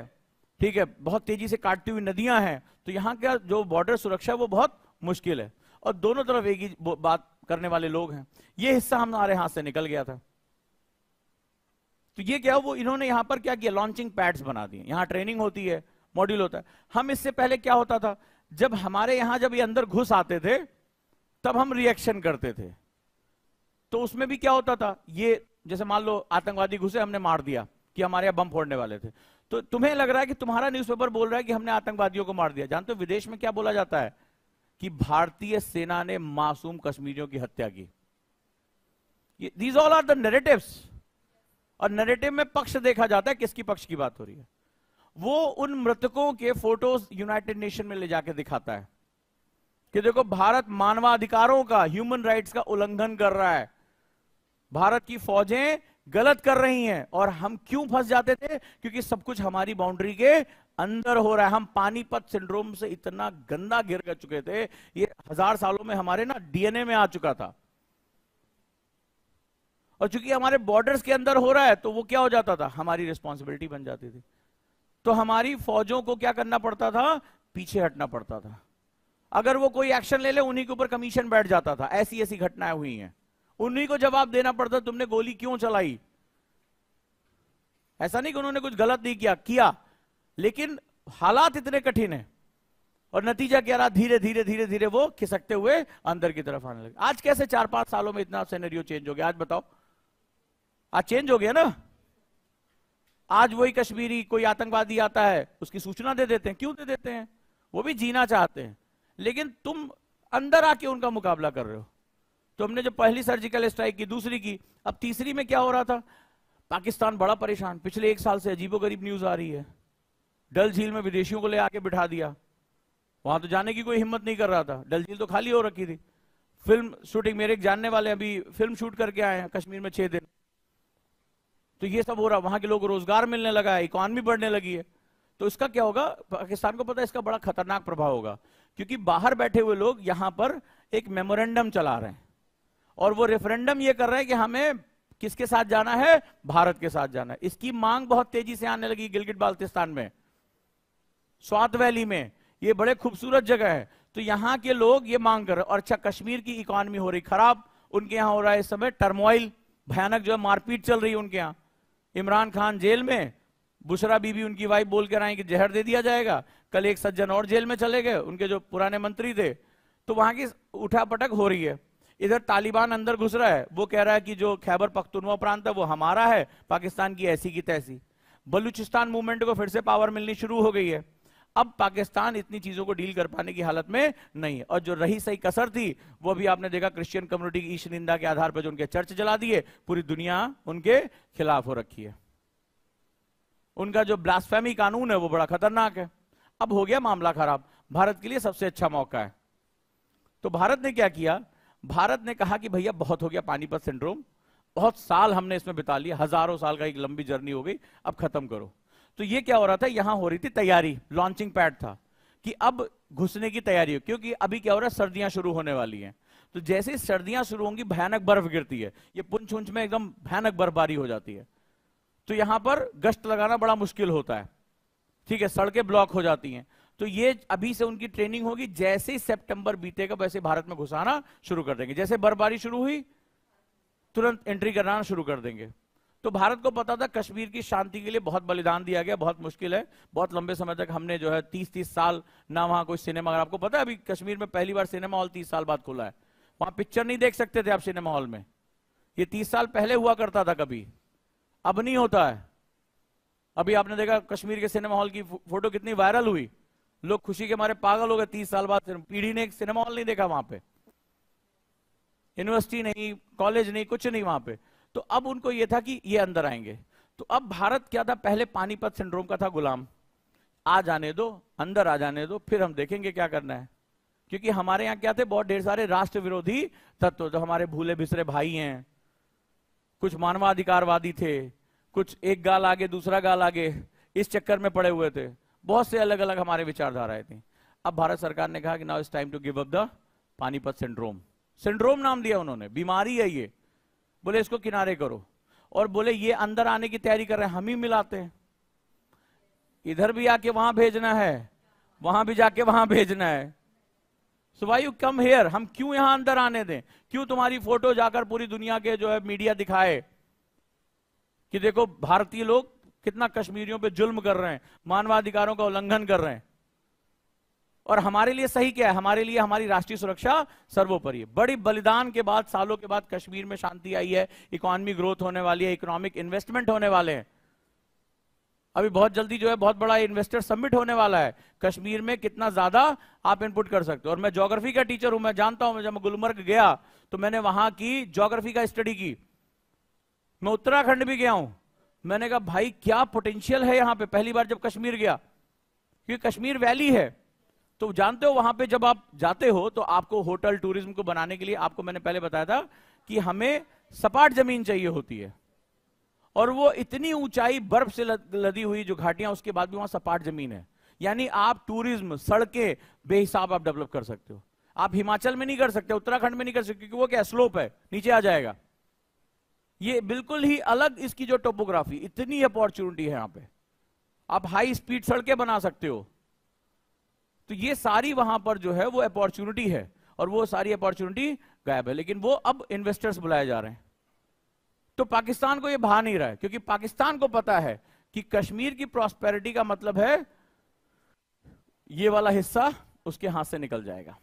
ठीक है बहुत तेजी से काटती हुई नदियां हैं तो यहां का जो बॉर्डर सुरक्षा है वो बहुत मुश्किल है और दोनों तरफ एक ही बात करने वाले लोग हैं ये हिस्सा हमारे हाथ से निकल गया था तो ये क्या वो इन्होंने यहां पर क्या किया लॉन्चिंग पैड्स बना दिए यहां ट्रेनिंग होती है मॉड्यूल होता है हम इससे पहले क्या होता था जब हमारे यहां जब ये अंदर घुस आते थे तब हम रिएक्शन करते थे तो उसमें भी क्या होता था ये जैसे मान लो आतंकवादी घुसे हमने मार दिया कि हमारे यहां बम फोड़ने वाले थे तो तुम्हें लग रहा है कि तुम्हारा न्यूज बोल रहा है कि हमने आतंकवादियों को मार दिया जानते हो विदेश में क्या बोला जाता है कि भारतीय सेना ने मासूम कश्मीरियों की हत्या की these all are the narrative और नेरेटिव में पक्ष देखा जाता है किसकी पक्ष की बात हो रही है वो उन मृतकों के फोटोज यूनाइटेड नेशन में ले जाके दिखाता है कि देखो भारत मानवाधिकारों का ह्यूमन राइट्स का उल्लंघन कर रहा है भारत की फौजें गलत कर रही हैं और हम क्यों फंस जाते थे क्योंकि सब कुछ हमारी बाउंड्री के अंदर हो रहा है हम पानीपत सिंड्रोम से इतना गंदा गिर कर चुके थे ये हजार सालों में हमारे ना डीएनए में आ चुका था और चूंकि हमारे बॉर्डर्स के अंदर हो रहा है तो वो क्या हो जाता था हमारी रिस्पॉन्सिबिलिटी बन जाती थी तो हमारी फौजों को क्या करना पड़ता था पीछे हटना पड़ता था अगर वो कोई एक्शन ले ले उन्हीं के ऊपर कमीशन बैठ जाता था ऐसी ऐसी घटनाएं हुई हैं उन्हीं को जवाब देना पड़ता तुमने गोली क्यों चलाई ऐसा नहीं कि उन्होंने कुछ गलत नहीं किया किया लेकिन हालात इतने कठिन है और नतीजा क्या रहा धीरे धीरे धीरे धीरे वो खिसकते हुए अंदर की तरफ आने लगे आज कैसे चार पांच सालों में इतना सेनेरियो चेंज हो गया आज बताओ आज चेंज हो गया ना आज वही कश्मीरी कोई आतंकवादी आता है उसकी सूचना दे देते हैं क्यों दे देते हैं वो भी जीना चाहते हैं लेकिन तुम अंदर आके उनका मुकाबला कर रहे हो तो हमने जब पहली सर्जिकल स्ट्राइक की दूसरी की अब तीसरी में क्या हो रहा था पाकिस्तान बड़ा परेशान पिछले एक साल से अजीबोगरीब न्यूज आ रही है डल झील में विदेशियों को ले आके बिठा दिया वहां तो जाने की कोई हिम्मत नहीं कर रहा था डल झील तो खाली हो रखी थी फिल्म शूटिंग मेरे एक जानने वाले अभी फिल्म शूट करके आए हैं कश्मीर में छह दिन तो ये सब हो रहा वहां के लोग रोजगार मिलने लगा है इकॉनमी बढ़ने लगी है तो इसका क्या होगा पाकिस्तान को पता है इसका बड़ा खतरनाक प्रभाव होगा क्योंकि बाहर बैठे हुए लोग यहां पर एक मेमोरेंडम चला रहे हैं और वो रेफरेंडम ये कर रहे हैं कि हमें किसके साथ जाना है भारत के साथ जाना है इसकी मांग बहुत तेजी से आने लगी गिलगिट बाल्तिस्तान में स्वात वैली में ये बड़े खूबसूरत जगह है तो यहाँ के लोग ये मांग कर रहे और अच्छा कश्मीर की इकोनॉमी हो रही खराब उनके यहाँ हो रहा है इस समय टर्मोइल भयानक जो है मारपीट चल रही है उनके यहाँ इमरान खान जेल में बुशरा बीबी उनकी वाइफ बोल कर आए कि जहर दे दिया जाएगा कल एक सज्जन और जेल में चले गए उनके जो पुराने मंत्री थे तो वहां की उठापटक हो रही है इधर तालिबान अंदर घुस रहा है वो कह रहा है कि जो खैबर पख्तुनवा प्रांत है वो हमारा है पाकिस्तान की ऐसी की तैसी बलूचिस्तान मूवमेंट को फिर से पावर मिलनी शुरू हो गई है अब पाकिस्तान इतनी चीजों को डील कर पाने की हालत में नहीं है और जो रही सही कसर थी वो भी आपने देखा क्रिश्चियन कम्युनिटी की ईश्वर निंदा के आधार पर जो उनके चर्च जला दिए पूरी दुनिया उनके खिलाफ हो रखी है उनका जो ब्लास्फेमी कानून है वो बड़ा खतरनाक है अब हो गया मामला खराब भारत के लिए सबसे अच्छा मौका है तो भारत ने क्या किया भारत ने कहा कि भैया बहुत हो गया पानीपत सिंड्रोम बहुत साल हमने इसमें बिता लिया हजारों साल का एक लंबी जर्नी हो गई अब खत्म करो तो ये क्या हो रहा था यहां हो रही थी तैयारी लॉन्चिंग पैड था कि अब घुसने की तैयारी हो क्योंकि अभी क्या हो रहा है सर्दियां शुरू होने वाली हैं तो जैसे ही सर्दियां शुरू होंगी भयानक बर्फ गिरती है ये पुंछ उंछ में एकदम भयानक बर्फबारी हो जाती है तो यहां पर गश्त लगाना बड़ा मुश्किल होता है ठीक है सड़कें ब्लॉक हो जाती हैं तो ये अभी से उनकी ट्रेनिंग होगी जैसे ही सेप्टेंबर बीतेगा वैसे भारत में घुसाना शुरू कर देंगे जैसे बर्फबारी शुरू हुई तुरंत एंट्री कराना शुरू कर देंगे तो भारत को पता था कश्मीर की शांति के लिए बहुत बलिदान दिया गया बहुत मुश्किल है बहुत लंबे समय तक हमने जो है तीस तीस साल ना वहां कोई सिनेमा अगर आपको पता है अभी कश्मीर में पहली बार सिनेमा हॉल तीस साल बाद खुला है वहां पिक्चर नहीं देख सकते थे आप सिनेमा हॉल में ये तीस साल पहले हुआ करता था कभी अब नहीं होता है अभी आपने देखा कश्मीर के सिनेमा हॉल की फोटो कितनी वायरल हुई लोग खुशी के मारे पागल हो गए तीस साल बाद पीढ़ी ने सिनेमा हॉल नहीं देखा वहां पे यूनिवर्सिटी नहीं कॉलेज नहीं कुछ नहीं वहां पे तो अब उनको यह था कि ये अंदर आएंगे तो अब भारत क्या था पहले पानीपत सिंड्रोम का था गुलाम आ जाने दो अंदर आ जाने दो फिर हम देखेंगे क्या करना है क्योंकि हमारे यहाँ क्या थे बहुत ढेर सारे राष्ट्र विरोधी तत्व जो हमारे भूले बिसरे भाई हैं कुछ मानवाधिकारवादी थे कुछ एक गाल आगे दूसरा गाल आगे इस चक्कर में पड़े हुए थे बहुत से अलग अलग हमारे विचारधाराएं थी अब भारत सरकार ने कहा कि now is time to give up the Panipat syndrome syndrome नाम दिया उन्होंने बीमारी है ये बोले इसको किनारे करो और बोले ये अंदर आने की तैयारी कर रहे हैं हम ही मिलाते हैं इधर भी आके वहां भेजना है वहां भी जाके वहां भेजना है so why you come here हम क्यों यहां अंदर आने दें क्यों तुम्हारी फोटो जाकर पूरी दुनिया के जो है मीडिया दिखाए कि देखो भारतीय लोग कितना कश्मीरियों पे जुल्म कर रहे हैं मानवाधिकारों का उल्लंघन कर रहे हैं और हमारे लिए सही क्या है हमारे लिए हमारी राष्ट्रीय सुरक्षा सर्वोपरि है बड़ी बलिदान के बाद सालों के बाद कश्मीर में शांति आई है इकोनॉमी ग्रोथ होने वाली है इकोनॉमिक इन्वेस्टमेंट होने वाले हैं अभी बहुत जल्दी जो है बहुत बड़ा इन्वेस्टर सबमिट होने वाला है कश्मीर में कितना ज्यादा आप इनपुट कर सकते हो और मैं ज्योग्राफी का टीचर हूं मैं जानता हूं जब मैं गुलमर्ग गया तो मैंने वहां की जोग्राफी का स्टडी की मैं उत्तराखंड भी गया हूं मैंने कहा भाई क्या पोटेंशियल है यहां पे पहली बार जब कश्मीर गया क्योंकि कश्मीर वैली है तो जानते हो वहां पे जब आप जाते हो तो आपको होटल टूरिज्म को बनाने के लिए आपको मैंने पहले बताया था कि हमें सपाट जमीन चाहिए होती है और वो इतनी ऊंचाई बर्फ से लदी हुई जो घाटियां उसके बाद भी वहां सपाट जमीन है यानी आप टूरिज्म सड़कें बेहिसाब आप डेवलप कर सकते हो आप हिमाचल में नहीं कर सकते उत्तराखंड में नहीं कर सकते क्योंकि वो क्या स्लोप है नीचे आ जाएगा ये बिल्कुल ही अलग इसकी जो टोपोग्राफी इतनी अपॉर्चुनिटी है यहां पे आप हाई स्पीड सड़कें बना सकते हो तो ये सारी वहां पर जो है वो अपॉर्चुनिटी है और वो सारी अपॉर्चुनिटी गायब है लेकिन वो अब इन्वेस्टर्स बुलाए जा रहे हैं तो पाकिस्तान को ये भा नहीं रहा है क्योंकि पाकिस्तान को पता है कि कश्मीर की प्रॉस्पेरिटी का मतलब है ये वाला हिस्सा उसके हाथ से निकल जाएगा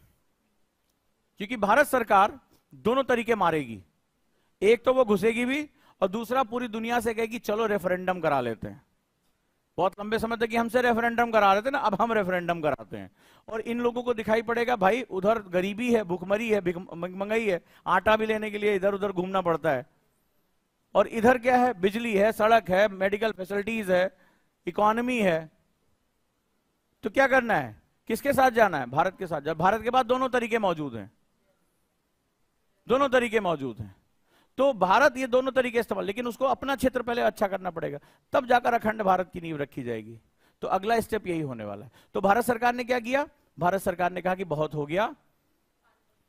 क्योंकि भारत सरकार दोनों तरीके मारेगी एक तो वो घुसेगी भी और दूसरा पूरी दुनिया से कहेगी चलो रेफरेंडम करा लेते हैं बहुत लंबे समय तक हमसे रेफरेंडम करा रहे थे ना अब हम रेफरेंडम कराते हैं और इन लोगों को दिखाई पड़ेगा भाई उधर गरीबी है भुखमरी है महंगाई है आटा भी लेने के लिए इधर उधर घूमना पड़ता है और इधर क्या है बिजली है सड़क है मेडिकल फैसिलिटीज है इकोनॉमी है तो क्या करना है किसके साथ जाना है भारत के साथ भारत के पास दोनों तरीके मौजूद हैं दोनों तरीके मौजूद हैं तो भारत ये दोनों तरीके इस्तेमाल लेकिन उसको अपना क्षेत्र पहले अच्छा करना पड़ेगा तब जाकर अखंड भारत की नींव रखी जाएगी तो अगला स्टेप यही होने वाला है तो भारत सरकार ने क्या किया भारत सरकार ने कहा कि बहुत हो गया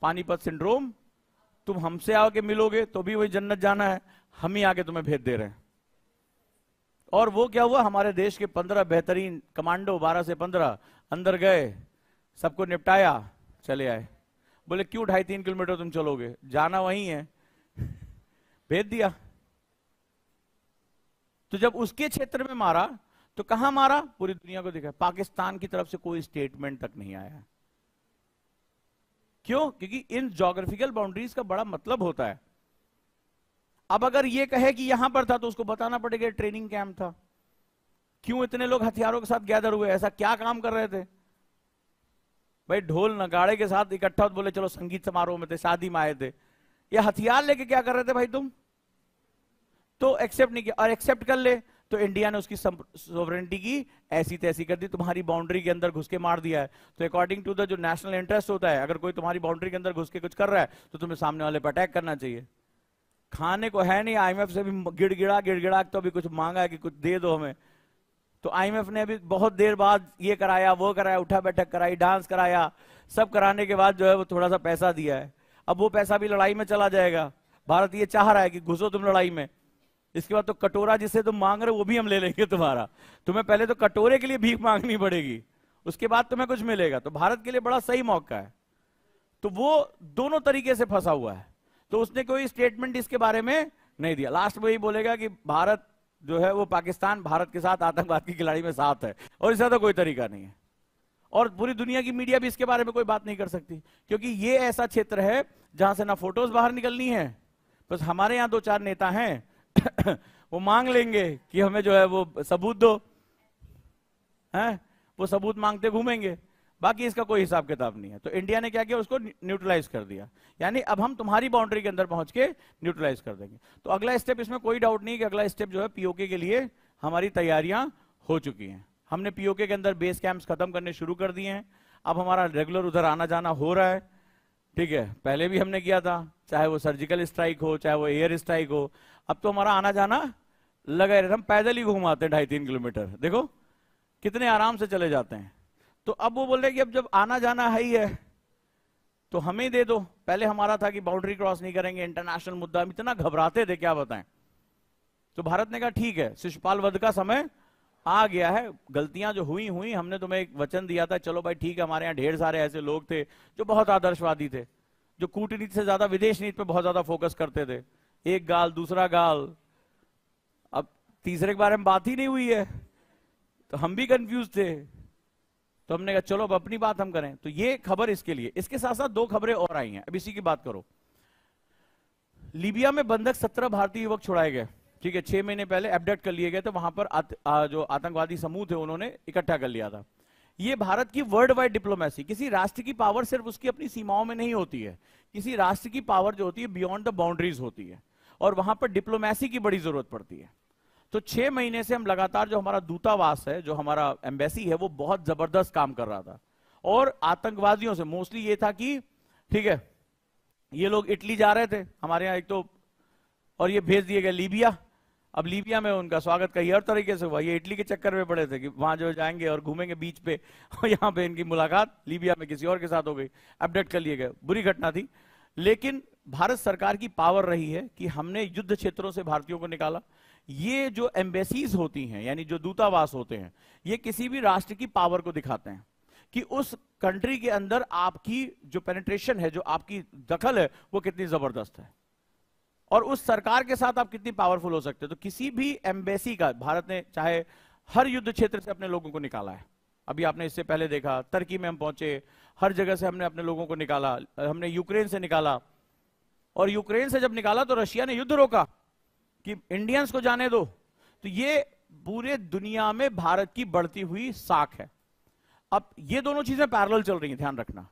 पानीपत सिंड्रोम तुम हमसे आके मिलोगे तो भी वही जन्नत जाना है हम ही आके तुम्हें भेज दे रहे हैं और वो क्या हुआ हमारे देश के पंद्रह बेहतरीन कमांडो बारह से पंद्रह अंदर गए सबको निपटाया चले आए बोले क्यों ढाई तीन किलोमीटर तुम चलोगे जाना वही है भेज दिया तो जब उसके क्षेत्र में मारा तो कहां मारा पूरी दुनिया को देखा पाकिस्तान की तरफ से कोई स्टेटमेंट तक नहीं आया क्यों क्योंकि इन जोग्राफिकल बाउंड्रीज का बड़ा मतलब होता है अब अगर यह कहे कि यहां पर था तो उसको बताना पड़ेगा ट्रेनिंग कैंप था क्यों इतने लोग हथियारों के साथ गैदर हुए ऐसा क्या काम कर रहे थे भाई ढोल नगाड़े के साथ इकट्ठा बोले चलो संगीत समारोह में थे शादी में आए थे या हथियार लेके क्या कर रहे थे भाई तुम तो एक्सेप्ट नहीं किया और एक्सेप्ट कर ले तो इंडिया ने उसकी सोवरेंटी की ऐसी तैसी कर दी तुम्हारी बाउंड्री के अंदर घुस के मार दिया है तो अकॉर्डिंग टू द जो नेशनल इंटरेस्ट होता है अगर कोई तुम्हारी बाउंड्री के अंदर घुस के कुछ कर रहा है तो तुम्हें सामने वाले पर अटैक करना चाहिए खाने को है नहीं आईएमएफ से भी गिड़गिड़ा गिड़गिड़ा तो अभी कुछ मांगा है कि कुछ दे दो हमें तो आईएमएफ ने अभी बहुत देर बाद ये कराया वो कराया उठा बैठक कराई डांस कराया सब कराने के बाद जो है वो थोड़ा सा पैसा दिया है अब वो पैसा भी लड़ाई में चला जाएगा भारत ये चाह रहा है कि घुसो तुम लड़ाई में इसके बाद तो कटोरा जिससे तुम मांग रहे हो वो भी हम ले लेंगे तुम्हारा तुम्हें पहले तो कटोरे के लिए भीख मांगनी पड़ेगी उसके बाद तुम्हें कुछ मिलेगा तो भारत के लिए बड़ा सही मौका है तो वो दोनों तरीके से फंसा हुआ है तो उसने कोई स्टेटमेंट इसके बारे में नहीं दिया लास्ट में यही बोलेगा कि भारत जो है वो पाकिस्तान भारत के साथ आतंकवाद की खिलाड़ी में साथ है और इसका तो कोई तरीका नहीं है और पूरी दुनिया की मीडिया भी इसके बारे में कोई बात नहीं कर सकती क्योंकि ये ऐसा क्षेत्र है जहां से ना फोटोज बाहर निकलनी है बस हमारे यहाँ दो चार नेता हैं वो मांग लेंगे कि हमें जो है वो सबूत दो हैं वो सबूत मांगते घूमेंगे बाकी इसका कोई हिसाब किताब नहीं है तो इंडिया ने क्या किया उसको न्यूट्रलाइज कर दिया यानी अब हम तुम्हारी बाउंड्री के अंदर पहुंच के न्यूट्रलाइज कर देंगे तो अगला स्टेप इसमें कोई डाउट नहीं कि अगला स्टेप जो है पीओके के लिए हमारी तैयारियां हो चुकी हैं हमने पीओके के अंदर बेस कैंप्स खत्म करने शुरू कर दिए हैं अब हमारा रेगुलर उधर आना जाना हो रहा है ठीक है पहले भी हमने किया था चाहे वो सर्जिकल स्ट्राइक हो चाहे वो एयर स्ट्राइक हो अब तो हमारा आना जाना लगा रहे हम पैदल ही घूमाते हैं ढाई तीन किलोमीटर देखो कितने आराम से चले जाते हैं तो अब वो बोल रहे कि अब जब आना जाना है ही है तो हमें दे दो पहले हमारा था कि बाउंड्री क्रॉस नहीं करेंगे इंटरनेशनल मुद्दा इतना घबराते थे क्या बताएं तो भारत ने कहा ठीक है शिशुपाल वध का समय आ गया है गलतियां जो हुई हुई हमने तुम्हें एक वचन दिया था चलो भाई ठीक है हमारे यहाँ ढेर सारे ऐसे लोग थे जो बहुत आदर्शवादी थे जो कूटनीति से ज्यादा विदेश नीति पे बहुत ज्यादा फोकस करते थे एक गाल दूसरा गाल अब तीसरे के बारे में बात ही नहीं हुई है तो हम भी कंफ्यूज थे तो हमने कहा चलो अब अपनी बात हम करें तो ये खबर इसके लिए इसके साथ साथ दो खबरें और आई हैं अब इसी की बात करो लीबिया में बंधक सत्रह भारतीय युवक छुड़ाए गए ठीक है छह महीने पहले एबडेट कर लिए गए थे वहां पर आत, आ, जो आतंकवादी समूह थे उन्होंने इकट्ठा कर लिया था ये भारत की वर्ल्ड वाइड डिप्लोमेसी किसी राष्ट्र की पावर सिर्फ उसकी अपनी सीमाओं में नहीं होती है किसी राष्ट्र की पावर जो होती है बियॉन्ड द बाउंड्रीज होती है और वहां पर डिप्लोमेसी की बड़ी जरूरत पड़ती है तो छह महीने से हम लगातार जो हमारा दूतावास है जो हमारा एम्बेसी है वो बहुत जबरदस्त काम कर रहा था और आतंकवादियों से मोस्टली ये था कि ठीक है ये लोग इटली जा रहे थे हमारे यहाँ एक तो और ये भेज दिए गए लीबिया अब लीबिया में उनका स्वागत कहीं और तरीके से हुआ ये इटली के चक्कर में पड़े थे कि वहां जो जाएंगे और घूमेंगे बीच पे और यहाँ पे इनकी मुलाकात लीबिया में किसी और के साथ हो गई अपडेट कर लिए गए बुरी घटना थी लेकिन भारत सरकार की पावर रही है कि हमने युद्ध क्षेत्रों से भारतीयों को निकाला ये जो एम्बेसीज होती हैं यानी जो दूतावास होते हैं ये किसी भी राष्ट्र की पावर को दिखाते हैं कि उस कंट्री के अंदर आपकी जो पेनेट्रेशन है जो आपकी दखल है वो कितनी जबरदस्त है और उस सरकार के साथ आप कितनी पावरफुल हो सकते हो तो किसी भी एम्बेसी का भारत ने चाहे हर युद्ध क्षेत्र से अपने लोगों को निकाला है अभी आपने इससे पहले देखा तर्की में हम पहुंचे हर जगह से हमने अपने लोगों को निकाला हमने यूक्रेन से निकाला और यूक्रेन से जब निकाला तो रशिया ने युद्ध रोका कि इंडियंस को जाने दो तो ये पूरे दुनिया में भारत की बढ़ती हुई साख है अब ये दोनों चीजें पैरल चल रही हैं ध्यान रखना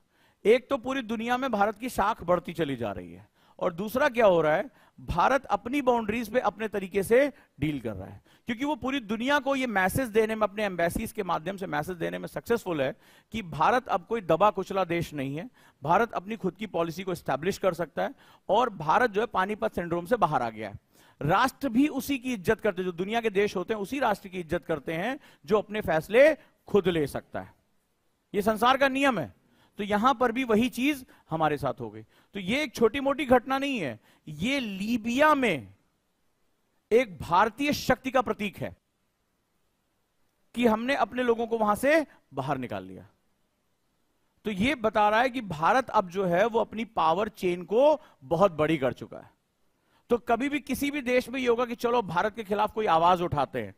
एक तो पूरी दुनिया में भारत की साख बढ़ती चली जा रही है और दूसरा क्या हो रहा है भारत अपनी बाउंड्रीज पे अपने तरीके से डील कर रहा है क्योंकि वो पूरी दुनिया को ये मैसेज देने में अपने एम्बेसीज के माध्यम से मैसेज देने में सक्सेसफुल है कि भारत अब कोई दबा कुचला देश नहीं है भारत अपनी खुद की पॉलिसी को स्टैब्लिश कर सकता है और भारत जो है पानीपत सिंड्रोम से बाहर आ गया है राष्ट्र भी उसी की इज्जत करते जो दुनिया के देश होते हैं उसी राष्ट्र की इज्जत करते हैं जो अपने फैसले खुद ले सकता है ये संसार का नियम है तो यहां पर भी वही चीज हमारे साथ हो गई तो ये एक छोटी मोटी घटना नहीं है ये लीबिया में एक भारतीय शक्ति का प्रतीक है कि हमने अपने लोगों को वहां से बाहर निकाल लिया तो यह बता रहा है कि भारत अब जो है वो अपनी पावर चेन को बहुत बड़ी कर चुका है तो कभी भी किसी भी देश में यह होगा कि चलो भारत के खिलाफ कोई आवाज उठाते हैं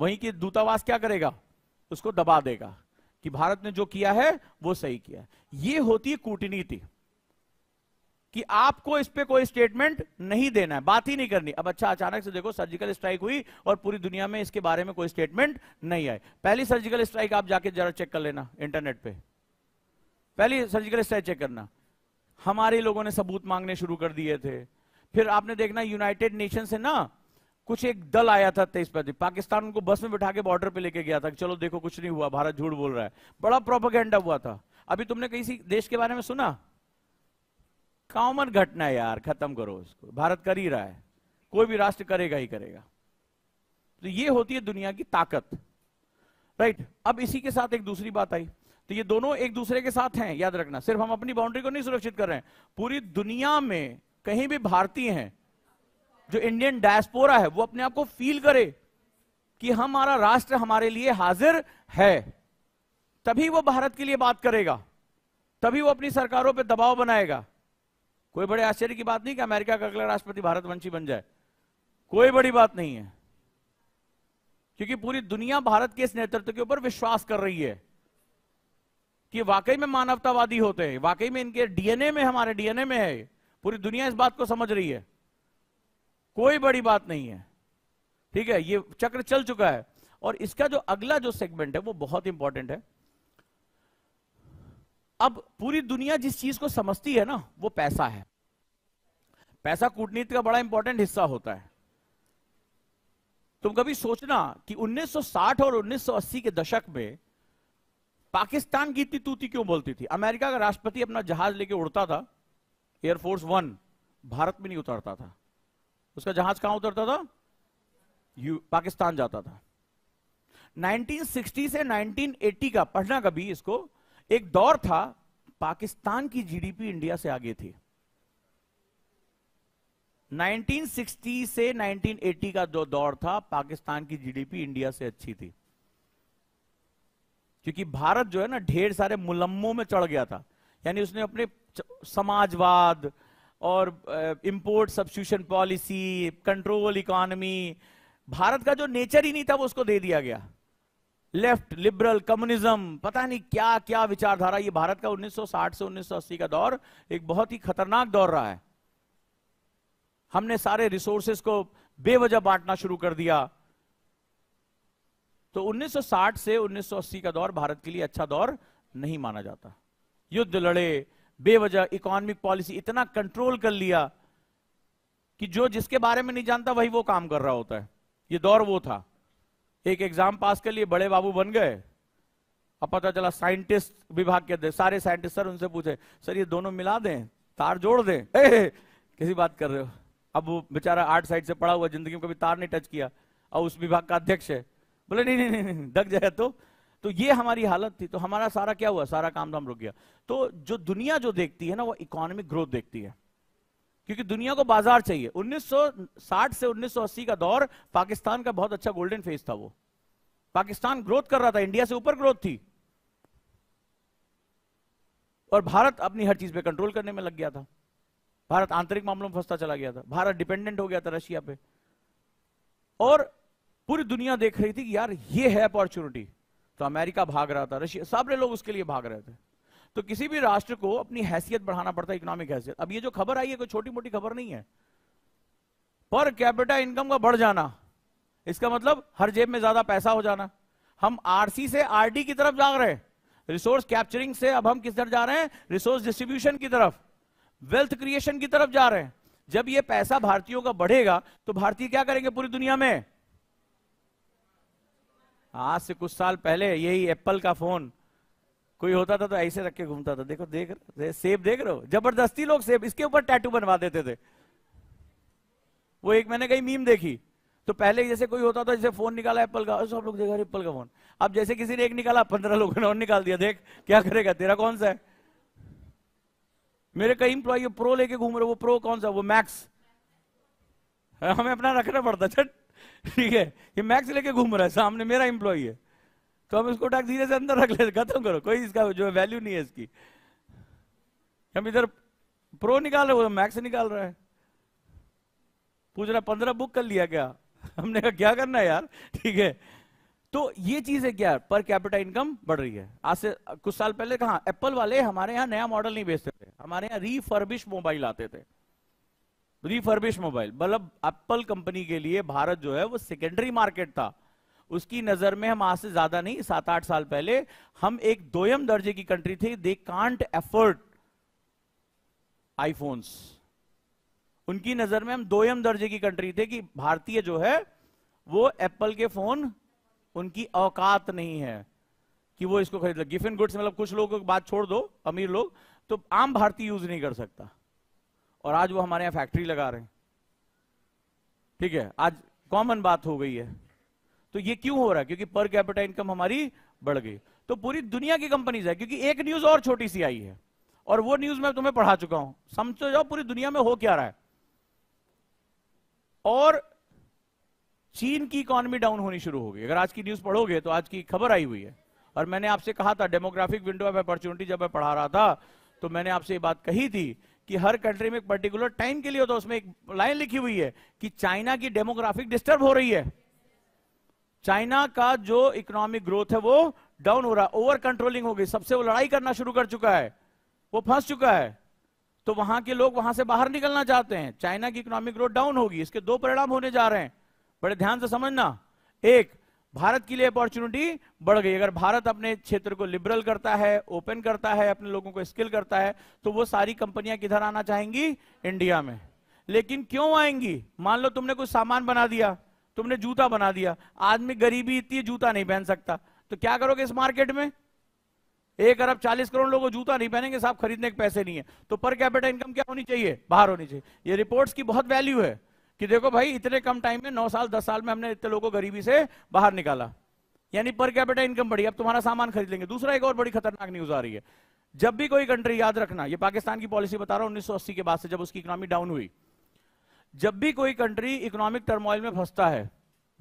वहीं के दूतावास क्या करेगा उसको दबा देगा कि भारत ने जो किया है वो सही किया ये होती है कूटनीति कि आपको इस पर कोई स्टेटमेंट नहीं देना है बात ही नहीं करनी अब अच्छा अचानक से देखो सर्जिकल स्ट्राइक हुई और पूरी दुनिया में इसके बारे में कोई स्टेटमेंट नहीं आई पहली सर्जिकल स्ट्राइक आप जाके जरा चेक कर लेना इंटरनेट पे पहली सर्जिकल स्ट्राइक चेक करना हमारे लोगों ने सबूत मांगने शुरू कर दिए थे फिर आपने देखना यूनाइटेड नेशन से ना कुछ एक दल आया था तेईस पैंतीस पाकिस्तान उनको बस में बिठा के बॉर्डर पे लेके गया था चलो देखो कुछ नहीं हुआ भारत झूठ बोल रहा है बड़ा प्रोपोगेंडा हुआ था अभी तुमने किसी देश के बारे में सुना कॉमन घटना यार खत्म करो उसको भारत कर ही रहा है कोई भी राष्ट्र करेगा ही करेगा तो ये होती है दुनिया की ताकत राइट अब इसी के साथ एक दूसरी बात आई तो ये दोनों एक दूसरे के साथ हैं याद रखना सिर्फ हम अपनी बाउंड्री को नहीं सुरक्षित कर रहे हैं पूरी दुनिया में कहीं भी भारतीय हैं जो इंडियन डायस्पोरा है वो अपने आप को फील करे कि हमारा राष्ट्र हमारे लिए हाजिर है तभी वो भारत के लिए बात करेगा तभी वो अपनी सरकारों पर दबाव बनाएगा कोई बड़े आश्चर्य की बात नहीं कि अमेरिका का अगला राष्ट्रपति भारतवंशी बन जाए कोई बड़ी बात नहीं है क्योंकि पूरी दुनिया भारत के इस नेतृत्व के ऊपर विश्वास कर रही है कि वाकई में मानवतावादी होते हैं वाकई में इनके डीएनए में हमारे डीएनए में है पूरी दुनिया इस बात को समझ रही है कोई बड़ी बात नहीं है ठीक है ये चक्र चल चुका है और इसका जो अगला जो सेगमेंट है वो बहुत इंपॉर्टेंट है अब पूरी दुनिया जिस चीज को समझती है ना वो पैसा है पैसा कूटनीति का बड़ा इंपॉर्टेंट हिस्सा होता है तुम कभी सोचना कि 1960 और 1980 के दशक में पाकिस्तान की इतनी तूती क्यों बोलती थी अमेरिका का राष्ट्रपति अपना जहाज लेके उड़ता था एयरफोर्स वन भारत में नहीं उतरता था उसका जहाज कहां उतरता था यू पाकिस्तान जाता था 1960 से 1980 का पढ़ना कभी इसको एक दौर था पाकिस्तान की जीडीपी इंडिया से आगे थी 1960 से 1980 का जो दौर था पाकिस्तान की जीडीपी इंडिया से अच्छी थी क्योंकि भारत जो है ना ढेर सारे मुलम्मों में चढ़ गया था यानी उसने अपने समाजवाद और import substitution policy control economy Bharat का जो नेचर ही नहीं था वो उसको दे दिया गया लेफ्ट लिबरल कम्युनिज्म पता नहीं क्या क्या विचारधारा ये भारत का 1960 से 1980 का दौर एक बहुत ही खतरनाक दौर रहा है हमने सारे रिसोर्सेस को बेवजह बांटना शुरू कर दिया तो 1960 से 1980 का दौर भारत के लिए अच्छा दौर नहीं माना जाता युद्ध लड़े बेवजह इकोनॉमिक पॉलिसी इतना कंट्रोल कर लिया कि जो जिसके बारे में नहीं जानता वही वो काम कर रहा होता है ये दौर वो था एक एग्जाम पास कर लिए बड़े बाबू बन गए अब पता चला साइंटिस्ट विभाग के सारे साइंटिस्ट सर उनसे पूछे सर ये दोनों मिला दें तार जोड़ दें कैसी किसी बात कर रहे हो अब वो बेचारा आर्ट साइड से पड़ा हुआ जिंदगी में कभी तार नहीं टच किया और उस विभाग का अध्यक्ष है बोले नहीं नहीं नहीं, नहीं दग जाए तो तो ये हमारी हालत थी तो हमारा सारा क्या हुआ सारा काम धाम रुक गया तो जो दुनिया जो देखती है ना वो इकोनॉमिक ग्रोथ देखती है क्योंकि दुनिया को बाजार चाहिए 1960 से 1980 का दौर पाकिस्तान का बहुत अच्छा गोल्डन फेज था वो पाकिस्तान ग्रोथ कर रहा था इंडिया से ऊपर ग्रोथ थी और भारत अपनी हर चीज पे कंट्रोल करने में लग गया था भारत आंतरिक मामलों में फंसता चला गया था भारत डिपेंडेंट हो गया था रशिया पे और पूरी दुनिया देख रही थी कि यार ये है अपॉर्चुनिटी तो अमेरिका भाग रहा था रशिया सारे लोग उसके लिए भाग रहे थे तो किसी भी राष्ट्र को अपनी हैसियत बढ़ाना पड़ता है इकोनॉमिक हैसियत अब ये जो खबर आई है कोई छोटी मोटी खबर नहीं है पर कैपिटा इनकम का बढ़ जाना इसका मतलब हर जेब में ज्यादा पैसा हो जाना हम आरसी से आरडी की तरफ जा रहे हैं रिसोर्स कैप्चरिंग से अब हम किस तरफ जा रहे हैं रिसोर्स डिस्ट्रीब्यूशन की तरफ वेल्थ क्रिएशन की तरफ जा रहे हैं जब ये पैसा भारतीयों का बढ़ेगा तो भारतीय क्या करेंगे पूरी दुनिया में आज से कुछ साल पहले यही एप्पल का फोन कोई होता था तो ऐसे रख के घूमता था देखो देख रहे सेब देख रहे हो जबरदस्ती लोग सेब इसके ऊपर टैटू बनवा देते थे वो एक मैंने कहीं मीम देखी तो पहले जैसे कोई होता था जैसे फोन निकाला एप्पल का सब लोग देखा एप्पल का फोन अब जैसे किसी ने एक निकाला पंद्रह लोगों ने और निकाल दिया देख क्या करेगा तेरा कौन सा है मेरे कई इंप्लॉय प्रो लेके घूम रहे वो प्रो कौन सा वो मैक्स हमें अपना रखना पड़ता छठ ठीक है ये मैक्स लेके घूम रहा है सामने मेरा इंप्लॉई है तो हम इसको टैक्स धीरे से अंदर रख ले खत्म करो कोई इसका जो वैल्यू नहीं है इसकी हम इधर प्रो निकाल रहे हो मैक्स तो निकाल रहा है पूछ रहा पंद्रह बुक कर लिया क्या हमने कहा क्या करना है यार ठीक है तो ये चीज है क्या पर कैपिटल इनकम बढ़ रही है आज से कुछ साल पहले कहा एप्पल वाले हमारे यहाँ नया मॉडल नहीं बेचते थे हमारे यहाँ रीफर्बिश मोबाइल आते थे रिफर्बिश मोबाइल मतलब एप्पल कंपनी के लिए भारत जो है वो सेकेंडरी मार्केट था उसकी नजर में हम आज से ज्यादा नहीं सात आठ साल पहले हम एक दोयम दर्जे की कंट्री थे दे कांट एफर्ट आईफोन्स उनकी नजर में हम दोयम दर्जे की कंट्री थे कि भारतीय जो है वो एप्पल के फोन उनकी औकात नहीं है कि वो इसको खरीद ले गिफिन गुड्स मतलब कुछ लोगों की बात छोड़ दो अमीर लोग तो आम भारतीय यूज नहीं कर सकता और आज वो हमारे यहाँ फैक्ट्री लगा रहे हैं ठीक है आज कॉमन बात हो गई है तो ये क्यों हो रहा है क्योंकि पर कैपिटल इनकम हमारी बढ़ गई तो पूरी दुनिया की कंपनीज है क्योंकि एक न्यूज और छोटी सी आई है और वो न्यूज मैं तुम्हें पढ़ा चुका हूं समझो जाओ पूरी दुनिया में हो क्या रहा है और चीन की इकोनॉमी डाउन होनी शुरू होगी अगर आज की न्यूज पढ़ोगे तो आज की खबर आई हुई है और मैंने आपसे कहा था डेमोग्राफिक विंडो ऑफ अपॉर्चुनिटी जब मैं पढ़ा रहा था तो मैंने आपसे ये बात कही थी कि हर कंट्री में एक पर्टिकुलर टाइम के लिए होता है उसमें एक लाइन लिखी हुई है कि चाइना की डेमोग्राफिक डिस्टर्ब हो रही है चाइना का जो इकोनॉमिक ग्रोथ है वो डाउन हो रहा है ओवर कंट्रोलिंग हो गई सबसे वो लड़ाई करना शुरू कर चुका है वो फंस चुका है तो वहां के लोग वहां से बाहर निकलना चाहते हैं चाइना की इकोनॉमिक ग्रोथ डाउन होगी इसके दो परिणाम होने जा रहे हैं बड़े ध्यान से समझना एक भारत के लिए अपॉर्चुनिटी बढ़ गई अगर भारत अपने क्षेत्र को लिबरल करता है ओपन करता है अपने लोगों को स्किल करता है तो वो सारी कंपनियां किधर आना चाहेंगी इंडिया में लेकिन क्यों आएंगी मान लो तुमने कुछ सामान बना दिया तुमने जूता बना दिया आदमी गरीबी इतनी जूता नहीं पहन सकता तो क्या करोगे इस मार्केट में एक अरब चालीस करोड़ लोग जूता नहीं पहनेंगे साहब खरीदने के पैसे नहीं है तो पर कैपिटल इनकम क्या होनी चाहिए बाहर होनी चाहिए ये रिपोर्ट्स की बहुत वैल्यू है कि देखो भाई इतने कम टाइम में नौ साल दस साल में हमने इतने लोगों को गरीबी से बाहर निकाला यानी पर कैपिटल इनकम बढ़ी अब तुम्हारा सामान खरीद लेंगे दूसरा एक और बड़ी खतरनाक न्यूज आ रही है जब भी कोई कंट्री याद रखना ये पाकिस्तान की पॉलिसी बता रहा हूं उन्नीस के बाद से जब उसकी इकोनॉमी डाउन हुई जब भी कोई कंट्री इकोनॉमिक टर्मोइल में फंसता है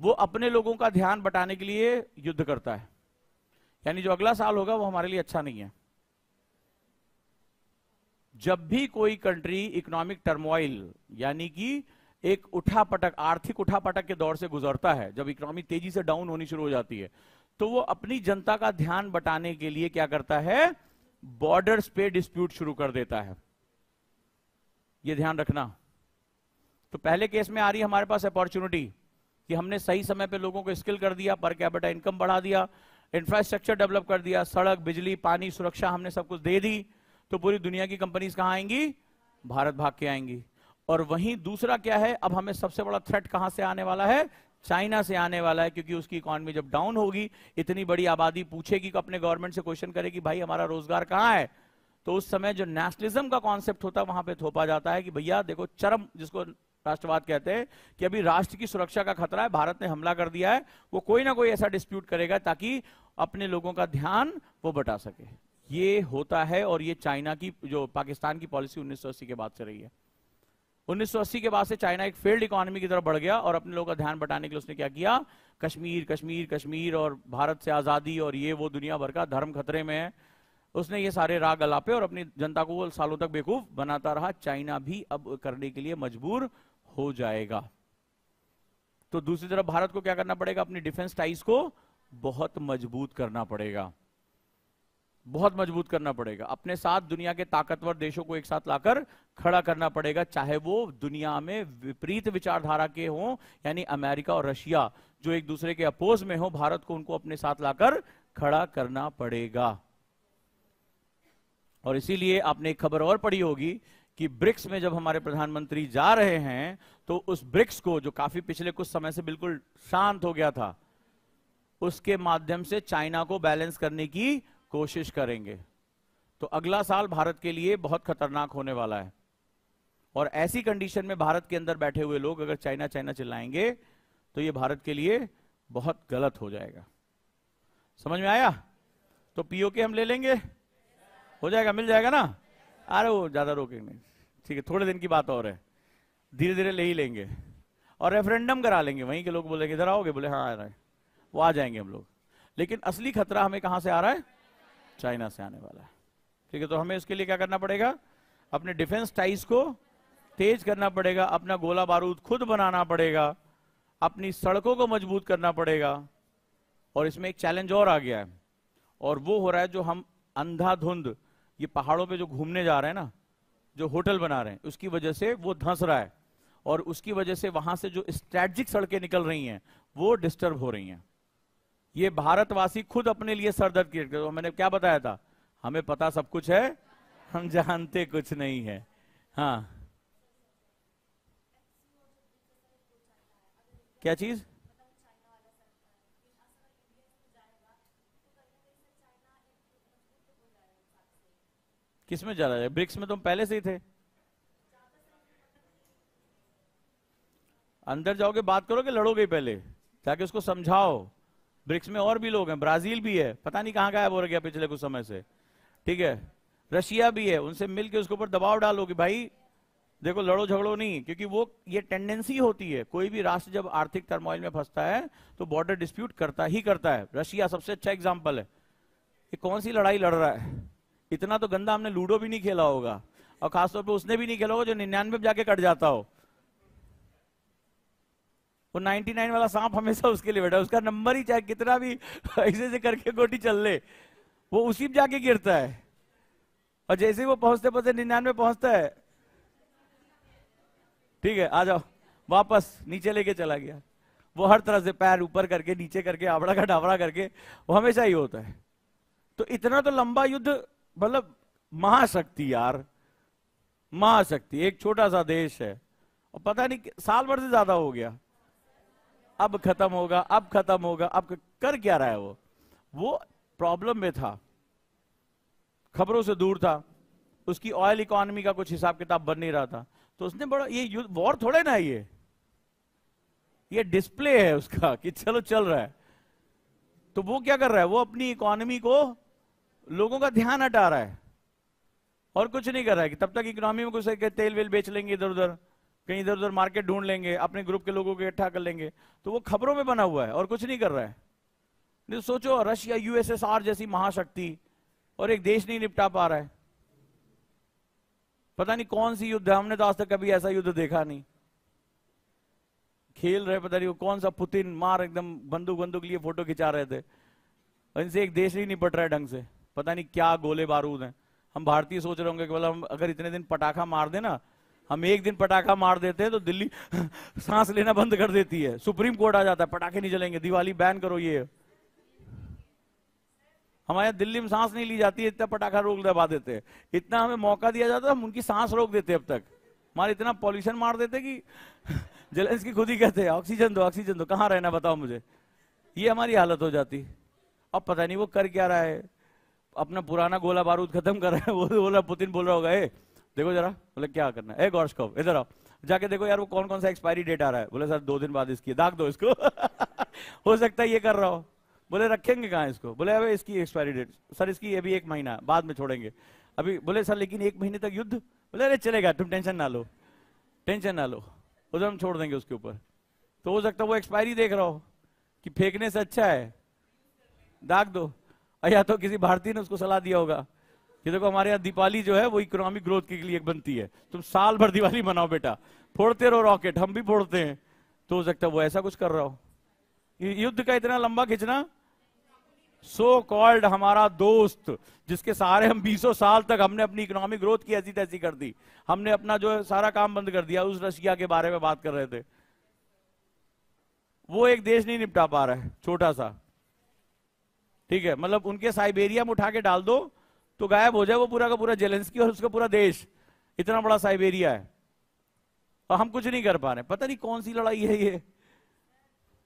वो अपने लोगों का ध्यान बटाने के लिए युद्ध करता है यानी जो अगला साल होगा वो हमारे लिए अच्छा नहीं है जब भी कोई कंट्री इकोनॉमिक टर्मोइल यानी कि एक उठापटक आर्थिक उठापटक के दौर से गुजरता है जब इकोनॉमी तेजी से डाउन होनी शुरू हो जाती है तो वो अपनी जनता का ध्यान बटाने के लिए क्या करता है बॉर्डर्स पे डिस्प्यूट शुरू कर देता है ये ध्यान रखना तो पहले केस में आ रही हमारे पास अपॉर्चुनिटी कि हमने सही समय पे लोगों को स्किल कर दिया पर कैपिटा इनकम बढ़ा दिया इंफ्रास्ट्रक्चर डेवलप कर दिया सड़क बिजली पानी सुरक्षा हमने सब कुछ दे दी तो पूरी दुनिया की कंपनीज कहां आएंगी भारत भाग के आएंगी और वहीं दूसरा क्या है अब हमें सबसे बड़ा थ्रेट कहां से आने वाला है चाइना से आने वाला है क्योंकि उसकी इकोनॉमी जब डाउन होगी इतनी बड़ी आबादी पूछेगी अपने गवर्नमेंट से क्वेश्चन करेगी भाई हमारा रोजगार कहां है तो उस समय जो नेशनलिज्म का कॉन्सेप्ट होता है वहां पे थोपा जाता है कि भैया देखो चरम जिसको राष्ट्रवाद कहते हैं कि अभी राष्ट्र की सुरक्षा का खतरा है भारत ने हमला कर दिया है वो कोई ना कोई ऐसा डिस्प्यूट करेगा ताकि अपने लोगों का ध्यान वो बटा सके ये होता है और ये चाइना की जो पाकिस्तान की पॉलिसी उन्नीस के बाद से रही है 1980 के बाद से चाइना एक फेल्ड इकोनॉमी की तरफ बढ़ गया और अपने लोगों का ध्यान बटाने के लिए उसने क्या किया कश्मीर कश्मीर कश्मीर और भारत से आज़ादी और ये वो दुनिया भर का धर्म खतरे में है उसने ये सारे राग अलापे और अपनी जनता को वो सालों तक बेकूफ बनाता रहा चाइना भी अब करने के लिए मजबूर हो जाएगा तो दूसरी तरफ भारत को क्या करना पड़ेगा अपनी डिफेंस टाइज को बहुत मजबूत करना पड़ेगा बहुत मजबूत करना पड़ेगा अपने साथ दुनिया के ताकतवर देशों को एक साथ लाकर खड़ा करना पड़ेगा चाहे वो दुनिया में विपरीत विचारधारा के हों यानी अमेरिका और रशिया जो एक दूसरे के अपोज में हो भारत को उनको अपने साथ लाकर खड़ा करना पड़ेगा और इसीलिए आपने एक खबर और पढ़ी होगी कि ब्रिक्स में जब हमारे प्रधानमंत्री जा रहे हैं तो उस ब्रिक्स को जो काफी पिछले कुछ समय से बिल्कुल शांत हो गया था उसके माध्यम से चाइना को बैलेंस करने की कोशिश करेंगे तो अगला साल भारत के लिए बहुत खतरनाक होने वाला है और ऐसी कंडीशन में भारत के अंदर बैठे हुए लोग अगर चाइना चाइना चिल्लाएंगे तो ये भारत के लिए बहुत गलत हो जाएगा समझ में आया तो पीओके हम ले लेंगे हो जाएगा मिल जाएगा ना अरे वो ज्यादा रोकेंगे नहीं ठीक है थोड़े दिन की बात और है धीरे धीरे ले ही लेंगे और रेफरेंडम करा लेंगे वहीं के लोग बोलेंगे इधर आओगे बोले हाँ आ रहा है वो आ जाएंगे हम लोग लेकिन असली खतरा हमें कहां से आ रहा है चाइना से आने वाला है ठीक है तो हमें इसके लिए क्या करना पड़ेगा अपने डिफेंस टाइज को तेज करना पड़ेगा अपना गोला बारूद खुद बनाना पड़ेगा अपनी सड़कों को मजबूत करना पड़ेगा और इसमें एक चैलेंज और आ गया है और वो हो रहा है जो हम अंधाधुंध ये पहाड़ों पे जो घूमने जा रहे हैं ना जो होटल बना रहे हैं उसकी वजह से वो धंस रहा है और उसकी वजह से वहां से जो स्ट्रेटजिक सड़कें निकल रही हैं वो डिस्टर्ब हो रही हैं ये भारतवासी खुद अपने लिए सरदर्द करते तो मैंने क्या बताया था हमें पता सब कुछ है हम जानते कुछ नहीं है हाँ क्या चीज किस में जा रहा है ब्रिक्स में तुम पहले से ही थे अंदर जाओगे बात करोगे लड़ोगे पहले ताकि उसको समझाओ ब्रिक्स में और भी लोग हैं ब्राजील भी है पता नहीं कहाँ गायब हो गया पिछले कुछ समय से ठीक है रशिया भी है उनसे मिलकर उसके ऊपर दबाव डालो कि भाई देखो लड़ो झगड़ो नहीं क्योंकि वो ये टेंडेंसी होती है कोई भी राष्ट्र जब आर्थिक टर्मोइल में फंसता है तो बॉर्डर डिस्प्यूट करता ही करता है रशिया सबसे अच्छा एग्जाम्पल है ये कौन सी लड़ाई लड़ रहा है इतना तो गंदा हमने लूडो भी नहीं खेला होगा और खासतौर पर उसने भी नहीं खेला होगा जो निन्यानवे जाके कट जाता हो वो 99 वाला सांप हमेशा उसके लिए बैठा उसका नंबर ही चाहे कितना भी ऐसे ऐसे करके गोटी चल ले वो उसी में जाके गिरता है और जैसे ही वो पहुंचते पहुंचते निन्यानवे पहुंचता है ठीक है आ जाओ वापस नीचे लेके चला गया वो हर तरह से पैर ऊपर करके नीचे करके आवड़ा का डावड़ा करके वो हमेशा ही होता है तो इतना तो लंबा युद्ध मतलब महाशक्ति यार महाशक्ति एक छोटा सा देश है और पता नहीं साल भर से ज्यादा हो गया अब खत्म होगा अब खत्म होगा अब कर क्या रहा है वो वो प्रॉब्लम में था खबरों से दूर था उसकी ऑयल इकोनॉमी का कुछ हिसाब किताब बन नहीं रहा था तो उसने बड़ा ये युद्ध वॉर थोड़े ना ये ये डिस्प्ले है उसका कि चलो चल रहा है तो वो क्या कर रहा है वो अपनी इकोनॉमी को लोगों का ध्यान हटा रहा है और कुछ नहीं कर रहा है कि तब तक इकोनॉमी में कुछ तेल वेल बेच लेंगे इधर उधर कहीं इधर उधर मार्केट ढूंढ लेंगे अपने ग्रुप के लोगों को इकट्ठा कर लेंगे तो वो खबरों में बना हुआ है और कुछ नहीं कर रहा है नहीं तो सोचो रशिया यूएसएसआर जैसी महाशक्ति और एक देश नहीं निपटा पा रहा है पता नहीं कौन सी युद्ध है हमने तो आज तक कभी ऐसा युद्ध देखा नहीं खेल रहे पता नहीं वो कौन सा पुतिन मार एकदम बंदूक बंदूक लिए फोटो खिंचा रहे थे और इनसे एक देश नहीं निपट रहा है ढंग से पता नहीं क्या गोले बारूद है हम भारतीय सोच रहे होंगे कि बोला हम अगर इतने दिन पटाखा मार देना हम एक दिन पटाखा मार देते हैं तो दिल्ली सांस लेना बंद कर देती है सुप्रीम कोर्ट आ जाता है पटाखे नहीं चलेंगे दिवाली बैन करो ये हमारे यहाँ दिल्ली में सांस नहीं ली जाती है इतना पटाखा रोक दबा देते हैं इतना हमें मौका दिया जाता है हम उनकी सांस रोक देते अब तक हमारे इतना पॉल्यूशन मार देते कि जलेंस की खुद ही कहते हैं ऑक्सीजन दो ऑक्सीजन दो कहाँ रहना बताओ मुझे ये हमारी हालत हो जाती अब पता नहीं वो कर क्या रहा है अपना पुराना गोला बारूद खत्म कर रहा है वो बोला पुतिन बोल रहा होगा ए देखो जरा बोले मतलब क्या करना है ए गौरव इधर आओ जाके देखो यार वो कौन कौन सा एक्सपायरी डेट आ रहा है बोले सर दो दिन बाद इसकी दाग दो इसको हो सकता है ये कर रहा हो बोले रखेंगे कहा इसको बोले अबे इसकी एक्सपायरी डेट सर इसकी अभी एक महीना बाद में छोड़ेंगे अभी बोले सर लेकिन एक महीने तक युद्ध बोले अरे चलेगा तुम टेंशन ना लो टेंशन ना लो उधर हम छोड़ देंगे उसके ऊपर तो हो सकता है वो एक्सपायरी देख रहा हो कि फेंकने से अच्छा है दाग दो या तो किसी भारतीय ने उसको सलाह दिया होगा कि देखो हमारे यहाँ दीपाली जो है वो इकोनॉमिक ग्रोथ के लिए बनती है तुम साल भर दिवाली मनाओ बेटा फोड़ते रहो रॉकेट हम भी फोड़ते हैं तो हो सकता है वो ऐसा कुछ कर रहा हो युद्ध का इतना लंबा खिंचना सो so कॉल्ड हमारा दोस्त जिसके सहारे हम बीसों साल तक हमने अपनी इकोनॉमिक ग्रोथ की ऐसी तैसी कर दी हमने अपना जो सारा काम बंद कर दिया उस रशिया के बारे में बात कर रहे थे वो एक देश नहीं निपटा पा रहा है छोटा सा ठीक है मतलब उनके साइबेरिया में उठा के डाल दो तो गायब हो जाए वो पूरा का पूरा जेलेंसकी और उसका पूरा देश इतना बड़ा साइबेरिया है और तो हम कुछ नहीं कर पा रहे पता नहीं कौन सी लड़ाई है ये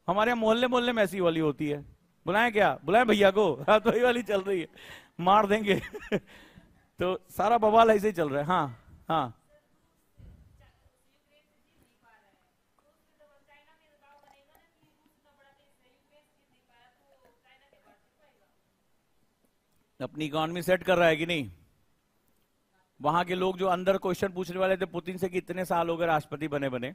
हमारे यहाँ मोहल्ले मोहल्ले में ऐसी वाली होती है बुलाए क्या बुलाए भैया को हाँ तो ये वाली चल रही है मार देंगे तो सारा बवाल ऐसे ही चल रहा है हाँ हाँ अपनी इकोनॉमी सेट कर रहा है कि नहीं वहां के लोग जो अंदर क्वेश्चन पूछने वाले थे पुतिन से कि इतने साल हो गए राष्ट्रपति बने बने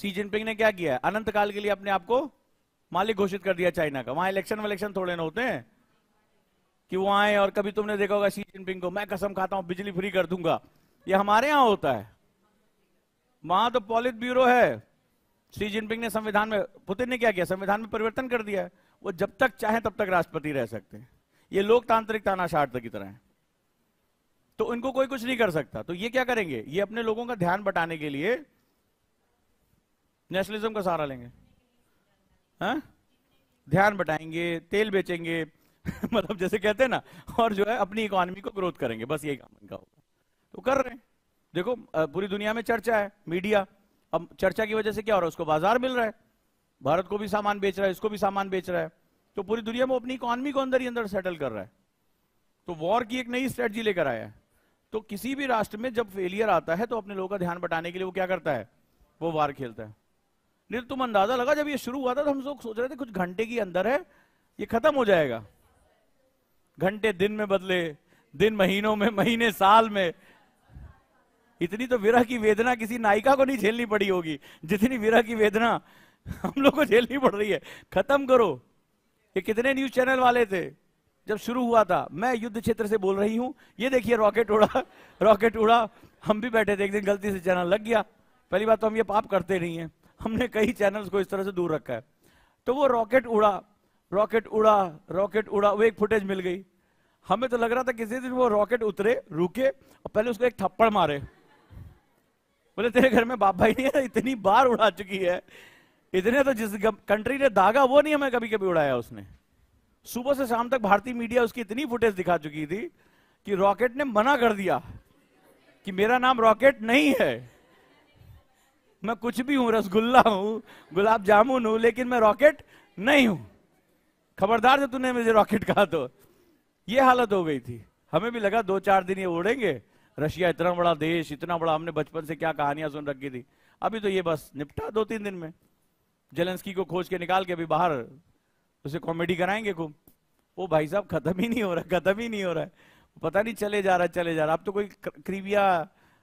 सी जिनपिंग ने क्या किया अनंत काल के लिए अपने आप को मालिक घोषित कर दिया चाइना का वहां इलेक्शन वलेक्शन थोड़े ना होते हैं कि वो आए और कभी तुमने देखा होगा सी जिनपिंग को मैं कसम खाता हूं बिजली फ्री कर दूंगा ये हमारे यहां होता है वहां तो पॉलिट ब्यूरो है सी जिनपिंग ने संविधान में पुतिन ने क्या किया संविधान में परिवर्तन कर दिया है वो जब तक चाहे तब तक राष्ट्रपति रह सकते हैं ये लोकतांत्रिक तानाशाट की तरह है तो उनको कोई कुछ नहीं कर सकता तो ये क्या करेंगे ये अपने लोगों का ध्यान बटाने के लिए नेशनलिज्म का सहारा लेंगे हा? ध्यान बटाएंगे तेल बेचेंगे मतलब जैसे कहते हैं ना और जो है अपनी इकोनॉमी को ग्रोथ करेंगे बस यही काम इनका होगा तो कर रहे हैं देखो पूरी दुनिया में चर्चा है मीडिया अब चर्चा की वजह से क्या हो रहा है उसको बाजार मिल रहा है भारत को भी सामान बेच रहा है इसको भी सामान बेच रहा है तो पूरी दुनिया में अपनी इकोनॉमी को अंदर ही अंदर सेटल कर रहा है तो वॉर की एक नई स्ट्रेटजी लेकर आया है तो किसी भी राष्ट्र में जब फेलियर आता है तो अपने लोगों का ध्यान बटाने के लिए वो क्या करता है वो वार खेलता है नहीं तो तुम अंदाजा लगा जब ये शुरू हुआ था तो हम लोग सोच रहे थे कुछ घंटे के अंदर है ये खत्म हो जाएगा घंटे दिन में बदले दिन महीनों में महीने साल में इतनी तो विरह की वेदना किसी नायिका को नहीं झेलनी पड़ी होगी जितनी विरह की वेदना हम लोग को झेलनी पड़ रही है खत्म करो ये कितने न्यूज चैनल वाले थे जब शुरू हुआ था मैं युद्ध क्षेत्र से बोल रही हूं ये देखिए रॉकेट उड़ा रॉकेट उड़ा हम भी बैठे थे एक दिन गलती से चैनल लग गया पहली बात तो हम ये पाप करते नहीं है हमने कई चैनल्स को इस तरह से दूर रखा है तो वो रॉकेट उड़ा रॉकेट उड़ा रॉकेट उड़ा वो एक फुटेज मिल गई हमें तो लग रहा था किसी दिन वो रॉकेट उतरे रुके और पहले उसको एक थप्पड़ मारे बोले तेरे घर में बाप भाई नहीं है इतनी बार उड़ा चुकी है इतने तो जिस कंट्री ने दागा वो नहीं हमें कभी कभी उड़ाया उसने सुबह से शाम तक भारतीय मीडिया उसकी इतनी फुटेज दिखा चुकी थी कि रॉकेट ने मना कर दिया कि मेरा नाम रॉकेट नहीं है मैं कुछ भी हूं रसगुल्ला हूं गुलाब जामुन हूं लेकिन मैं रॉकेट नहीं हूं खबरदार से तूने मुझे रॉकेट कहा तो ये हालत हो गई थी हमें भी लगा दो चार दिन ये उड़ेंगे रशिया इतना बड़ा देश इतना बड़ा हमने बचपन से क्या कहानियां सुन रखी थी अभी तो ये बस निपटा दो तीन दिन में जेलेंस्की को खोज के निकाल के अभी बाहर उसे कॉमेडी कराएंगे खूब वो भाई साहब खत्म ही नहीं हो रहा खत्म ही नहीं हो रहा है पता नहीं चले जा रहा चले जा रहा अब तो कोई क्रीबिया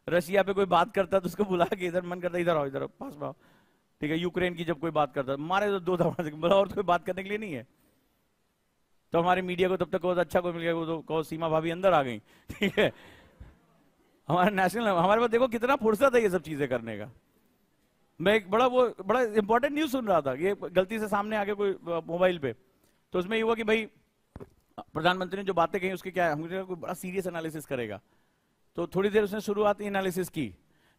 रशिया पे कोई बात करता तो उसको बुला के इधर मन करता इधर आओ इधर पास में ठीक है यूक्रेन की जब कोई बात करता मारे तो दो धमा बोला मतलब और कोई बात करने के लिए नहीं है तो हमारे मीडिया को तब तक बहुत अच्छा कोई मिल गया तो कहो सीमा भाभी अंदर आ गई ठीक है हमारे नेशनल हमारे पास देखो कितना फुर्सत है ये सब चीजें करने का मैं एक बड़ा वो बड़ा इंपॉर्टेंट न्यूज सुन रहा था ये गलती से सामने आ गया कोई मोबाइल पे तो उसमें ये हुआ कि भाई प्रधानमंत्री ने जो बातें कही उसके क्या है कोई बड़ा सीरियस एनालिसिस करेगा तो थोड़ी देर उसने शुरुआत एनालिसिस की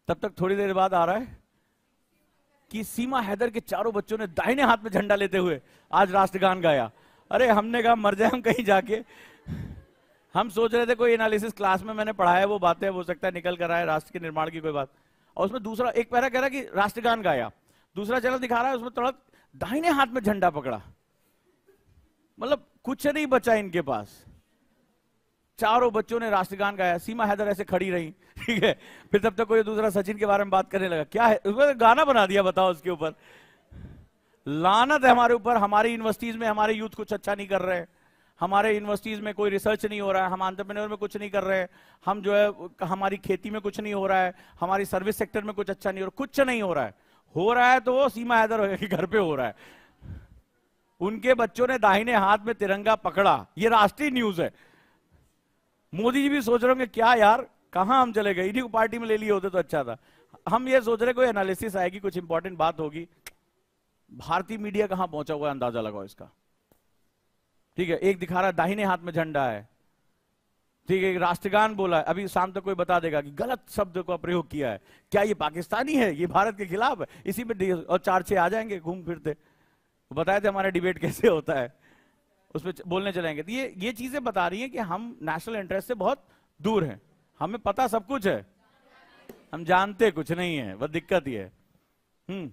तब तक थोड़ी देर बाद आ रहा है कि सीमा हैदर के चारों बच्चों ने दाहिने हाथ में झंडा लेते हुए आज राष्ट्रगान गाया अरे हमने कहा मर जाए हम कहीं जाके हम सोच रहे थे कोई एनालिसिस क्लास में मैंने पढ़ाया वो बातें हो सकता है निकल कर आए राष्ट्र के निर्माण की कोई बात और उसमें दूसरा एक पैरा कह रहा कि राष्ट्रगान गाया दूसरा चैनल दिखा रहा है उसमें तड़क दाहिने हाथ में झंडा पकड़ा मतलब कुछ नहीं बचा इनके पास चारों बच्चों ने राष्ट्रगान गाया सीमा हैदर ऐसे खड़ी रही ठीक है फिर तब तक कोई दूसरा सचिन के बारे में बात करने लगा क्या है उसमें तो गाना बना दिया बताओ उसके ऊपर लानत है हमारे ऊपर हमारी यूनिवर्सिटीज में हमारे यूथ कुछ अच्छा नहीं कर रहे हैं हमारे यूनिवर्सिटीज में कोई रिसर्च नहीं हो रहा है हम आंट्रप्रनोर में कुछ नहीं कर रहे हैं हम जो है हमारी खेती में कुछ नहीं हो रहा है हमारी सर्विस सेक्टर में कुछ अच्छा नहीं हो रहा कुछ नहीं हो रहा है हो रहा है तो वो सीमा हैदर के घर पे हो रहा है उनके बच्चों ने दाहिने हाथ में तिरंगा पकड़ा ये राष्ट्रीय न्यूज है मोदी जी भी सोच रहे होंगे क्या यार कहा हम चले गए इन्हीं को पार्टी में ले लिए होते तो अच्छा था हम ये सोच रहे कोई एनालिसिस आएगी कुछ इंपॉर्टेंट बात होगी भारतीय मीडिया कहां पहुंचा हुआ अंदाजा लगाओ इसका ठीक है एक दिखा रहा है दाहिने हाथ में झंडा है ठीक है राष्ट्रगान बोला है अभी शाम तक कोई बता देगा कि गलत शब्द का प्रयोग किया है क्या ये पाकिस्तानी है ये भारत के खिलाफ है इसी में और चार छह आ जाएंगे घूम फिरते बताए थे हमारे डिबेट कैसे होता है उस पर बोलने चलेंगे तो ये ये चीज़ें बता रही है कि हम नेशनल इंटरेस्ट से बहुत दूर है हमें पता सब कुछ है हम जानते कुछ नहीं है वह दिक्कत ही है हम्म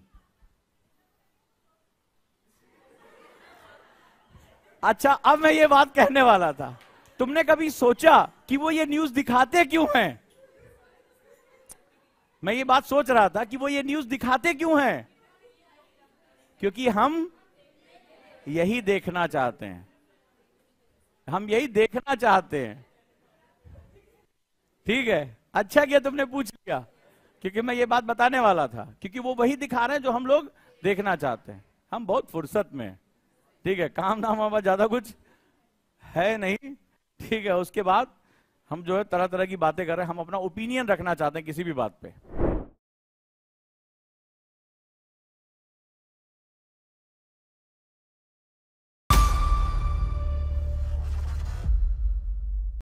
अच्छा अब मैं ये बात कहने वाला था तुमने कभी सोचा कि वो ये न्यूज दिखाते क्यों हैं मैं ये बात सोच रहा था कि वो ये न्यूज दिखाते क्यों हैं क्योंकि हम यही देखना चाहते हैं हम यही देखना चाहते हैं ठीक है अच्छा किया तुमने पूछ लिया क्योंकि मैं ये बात बताने वाला था क्योंकि वो वही दिखा रहे हैं जो हम लोग देखना चाहते हैं हम बहुत फुर्सत में ठीक है काम धाम हमारे ज्यादा कुछ है नहीं ठीक है उसके बाद हम जो है तरह तरह की बातें कर रहे हैं हम अपना ओपिनियन रखना चाहते हैं किसी भी बात पे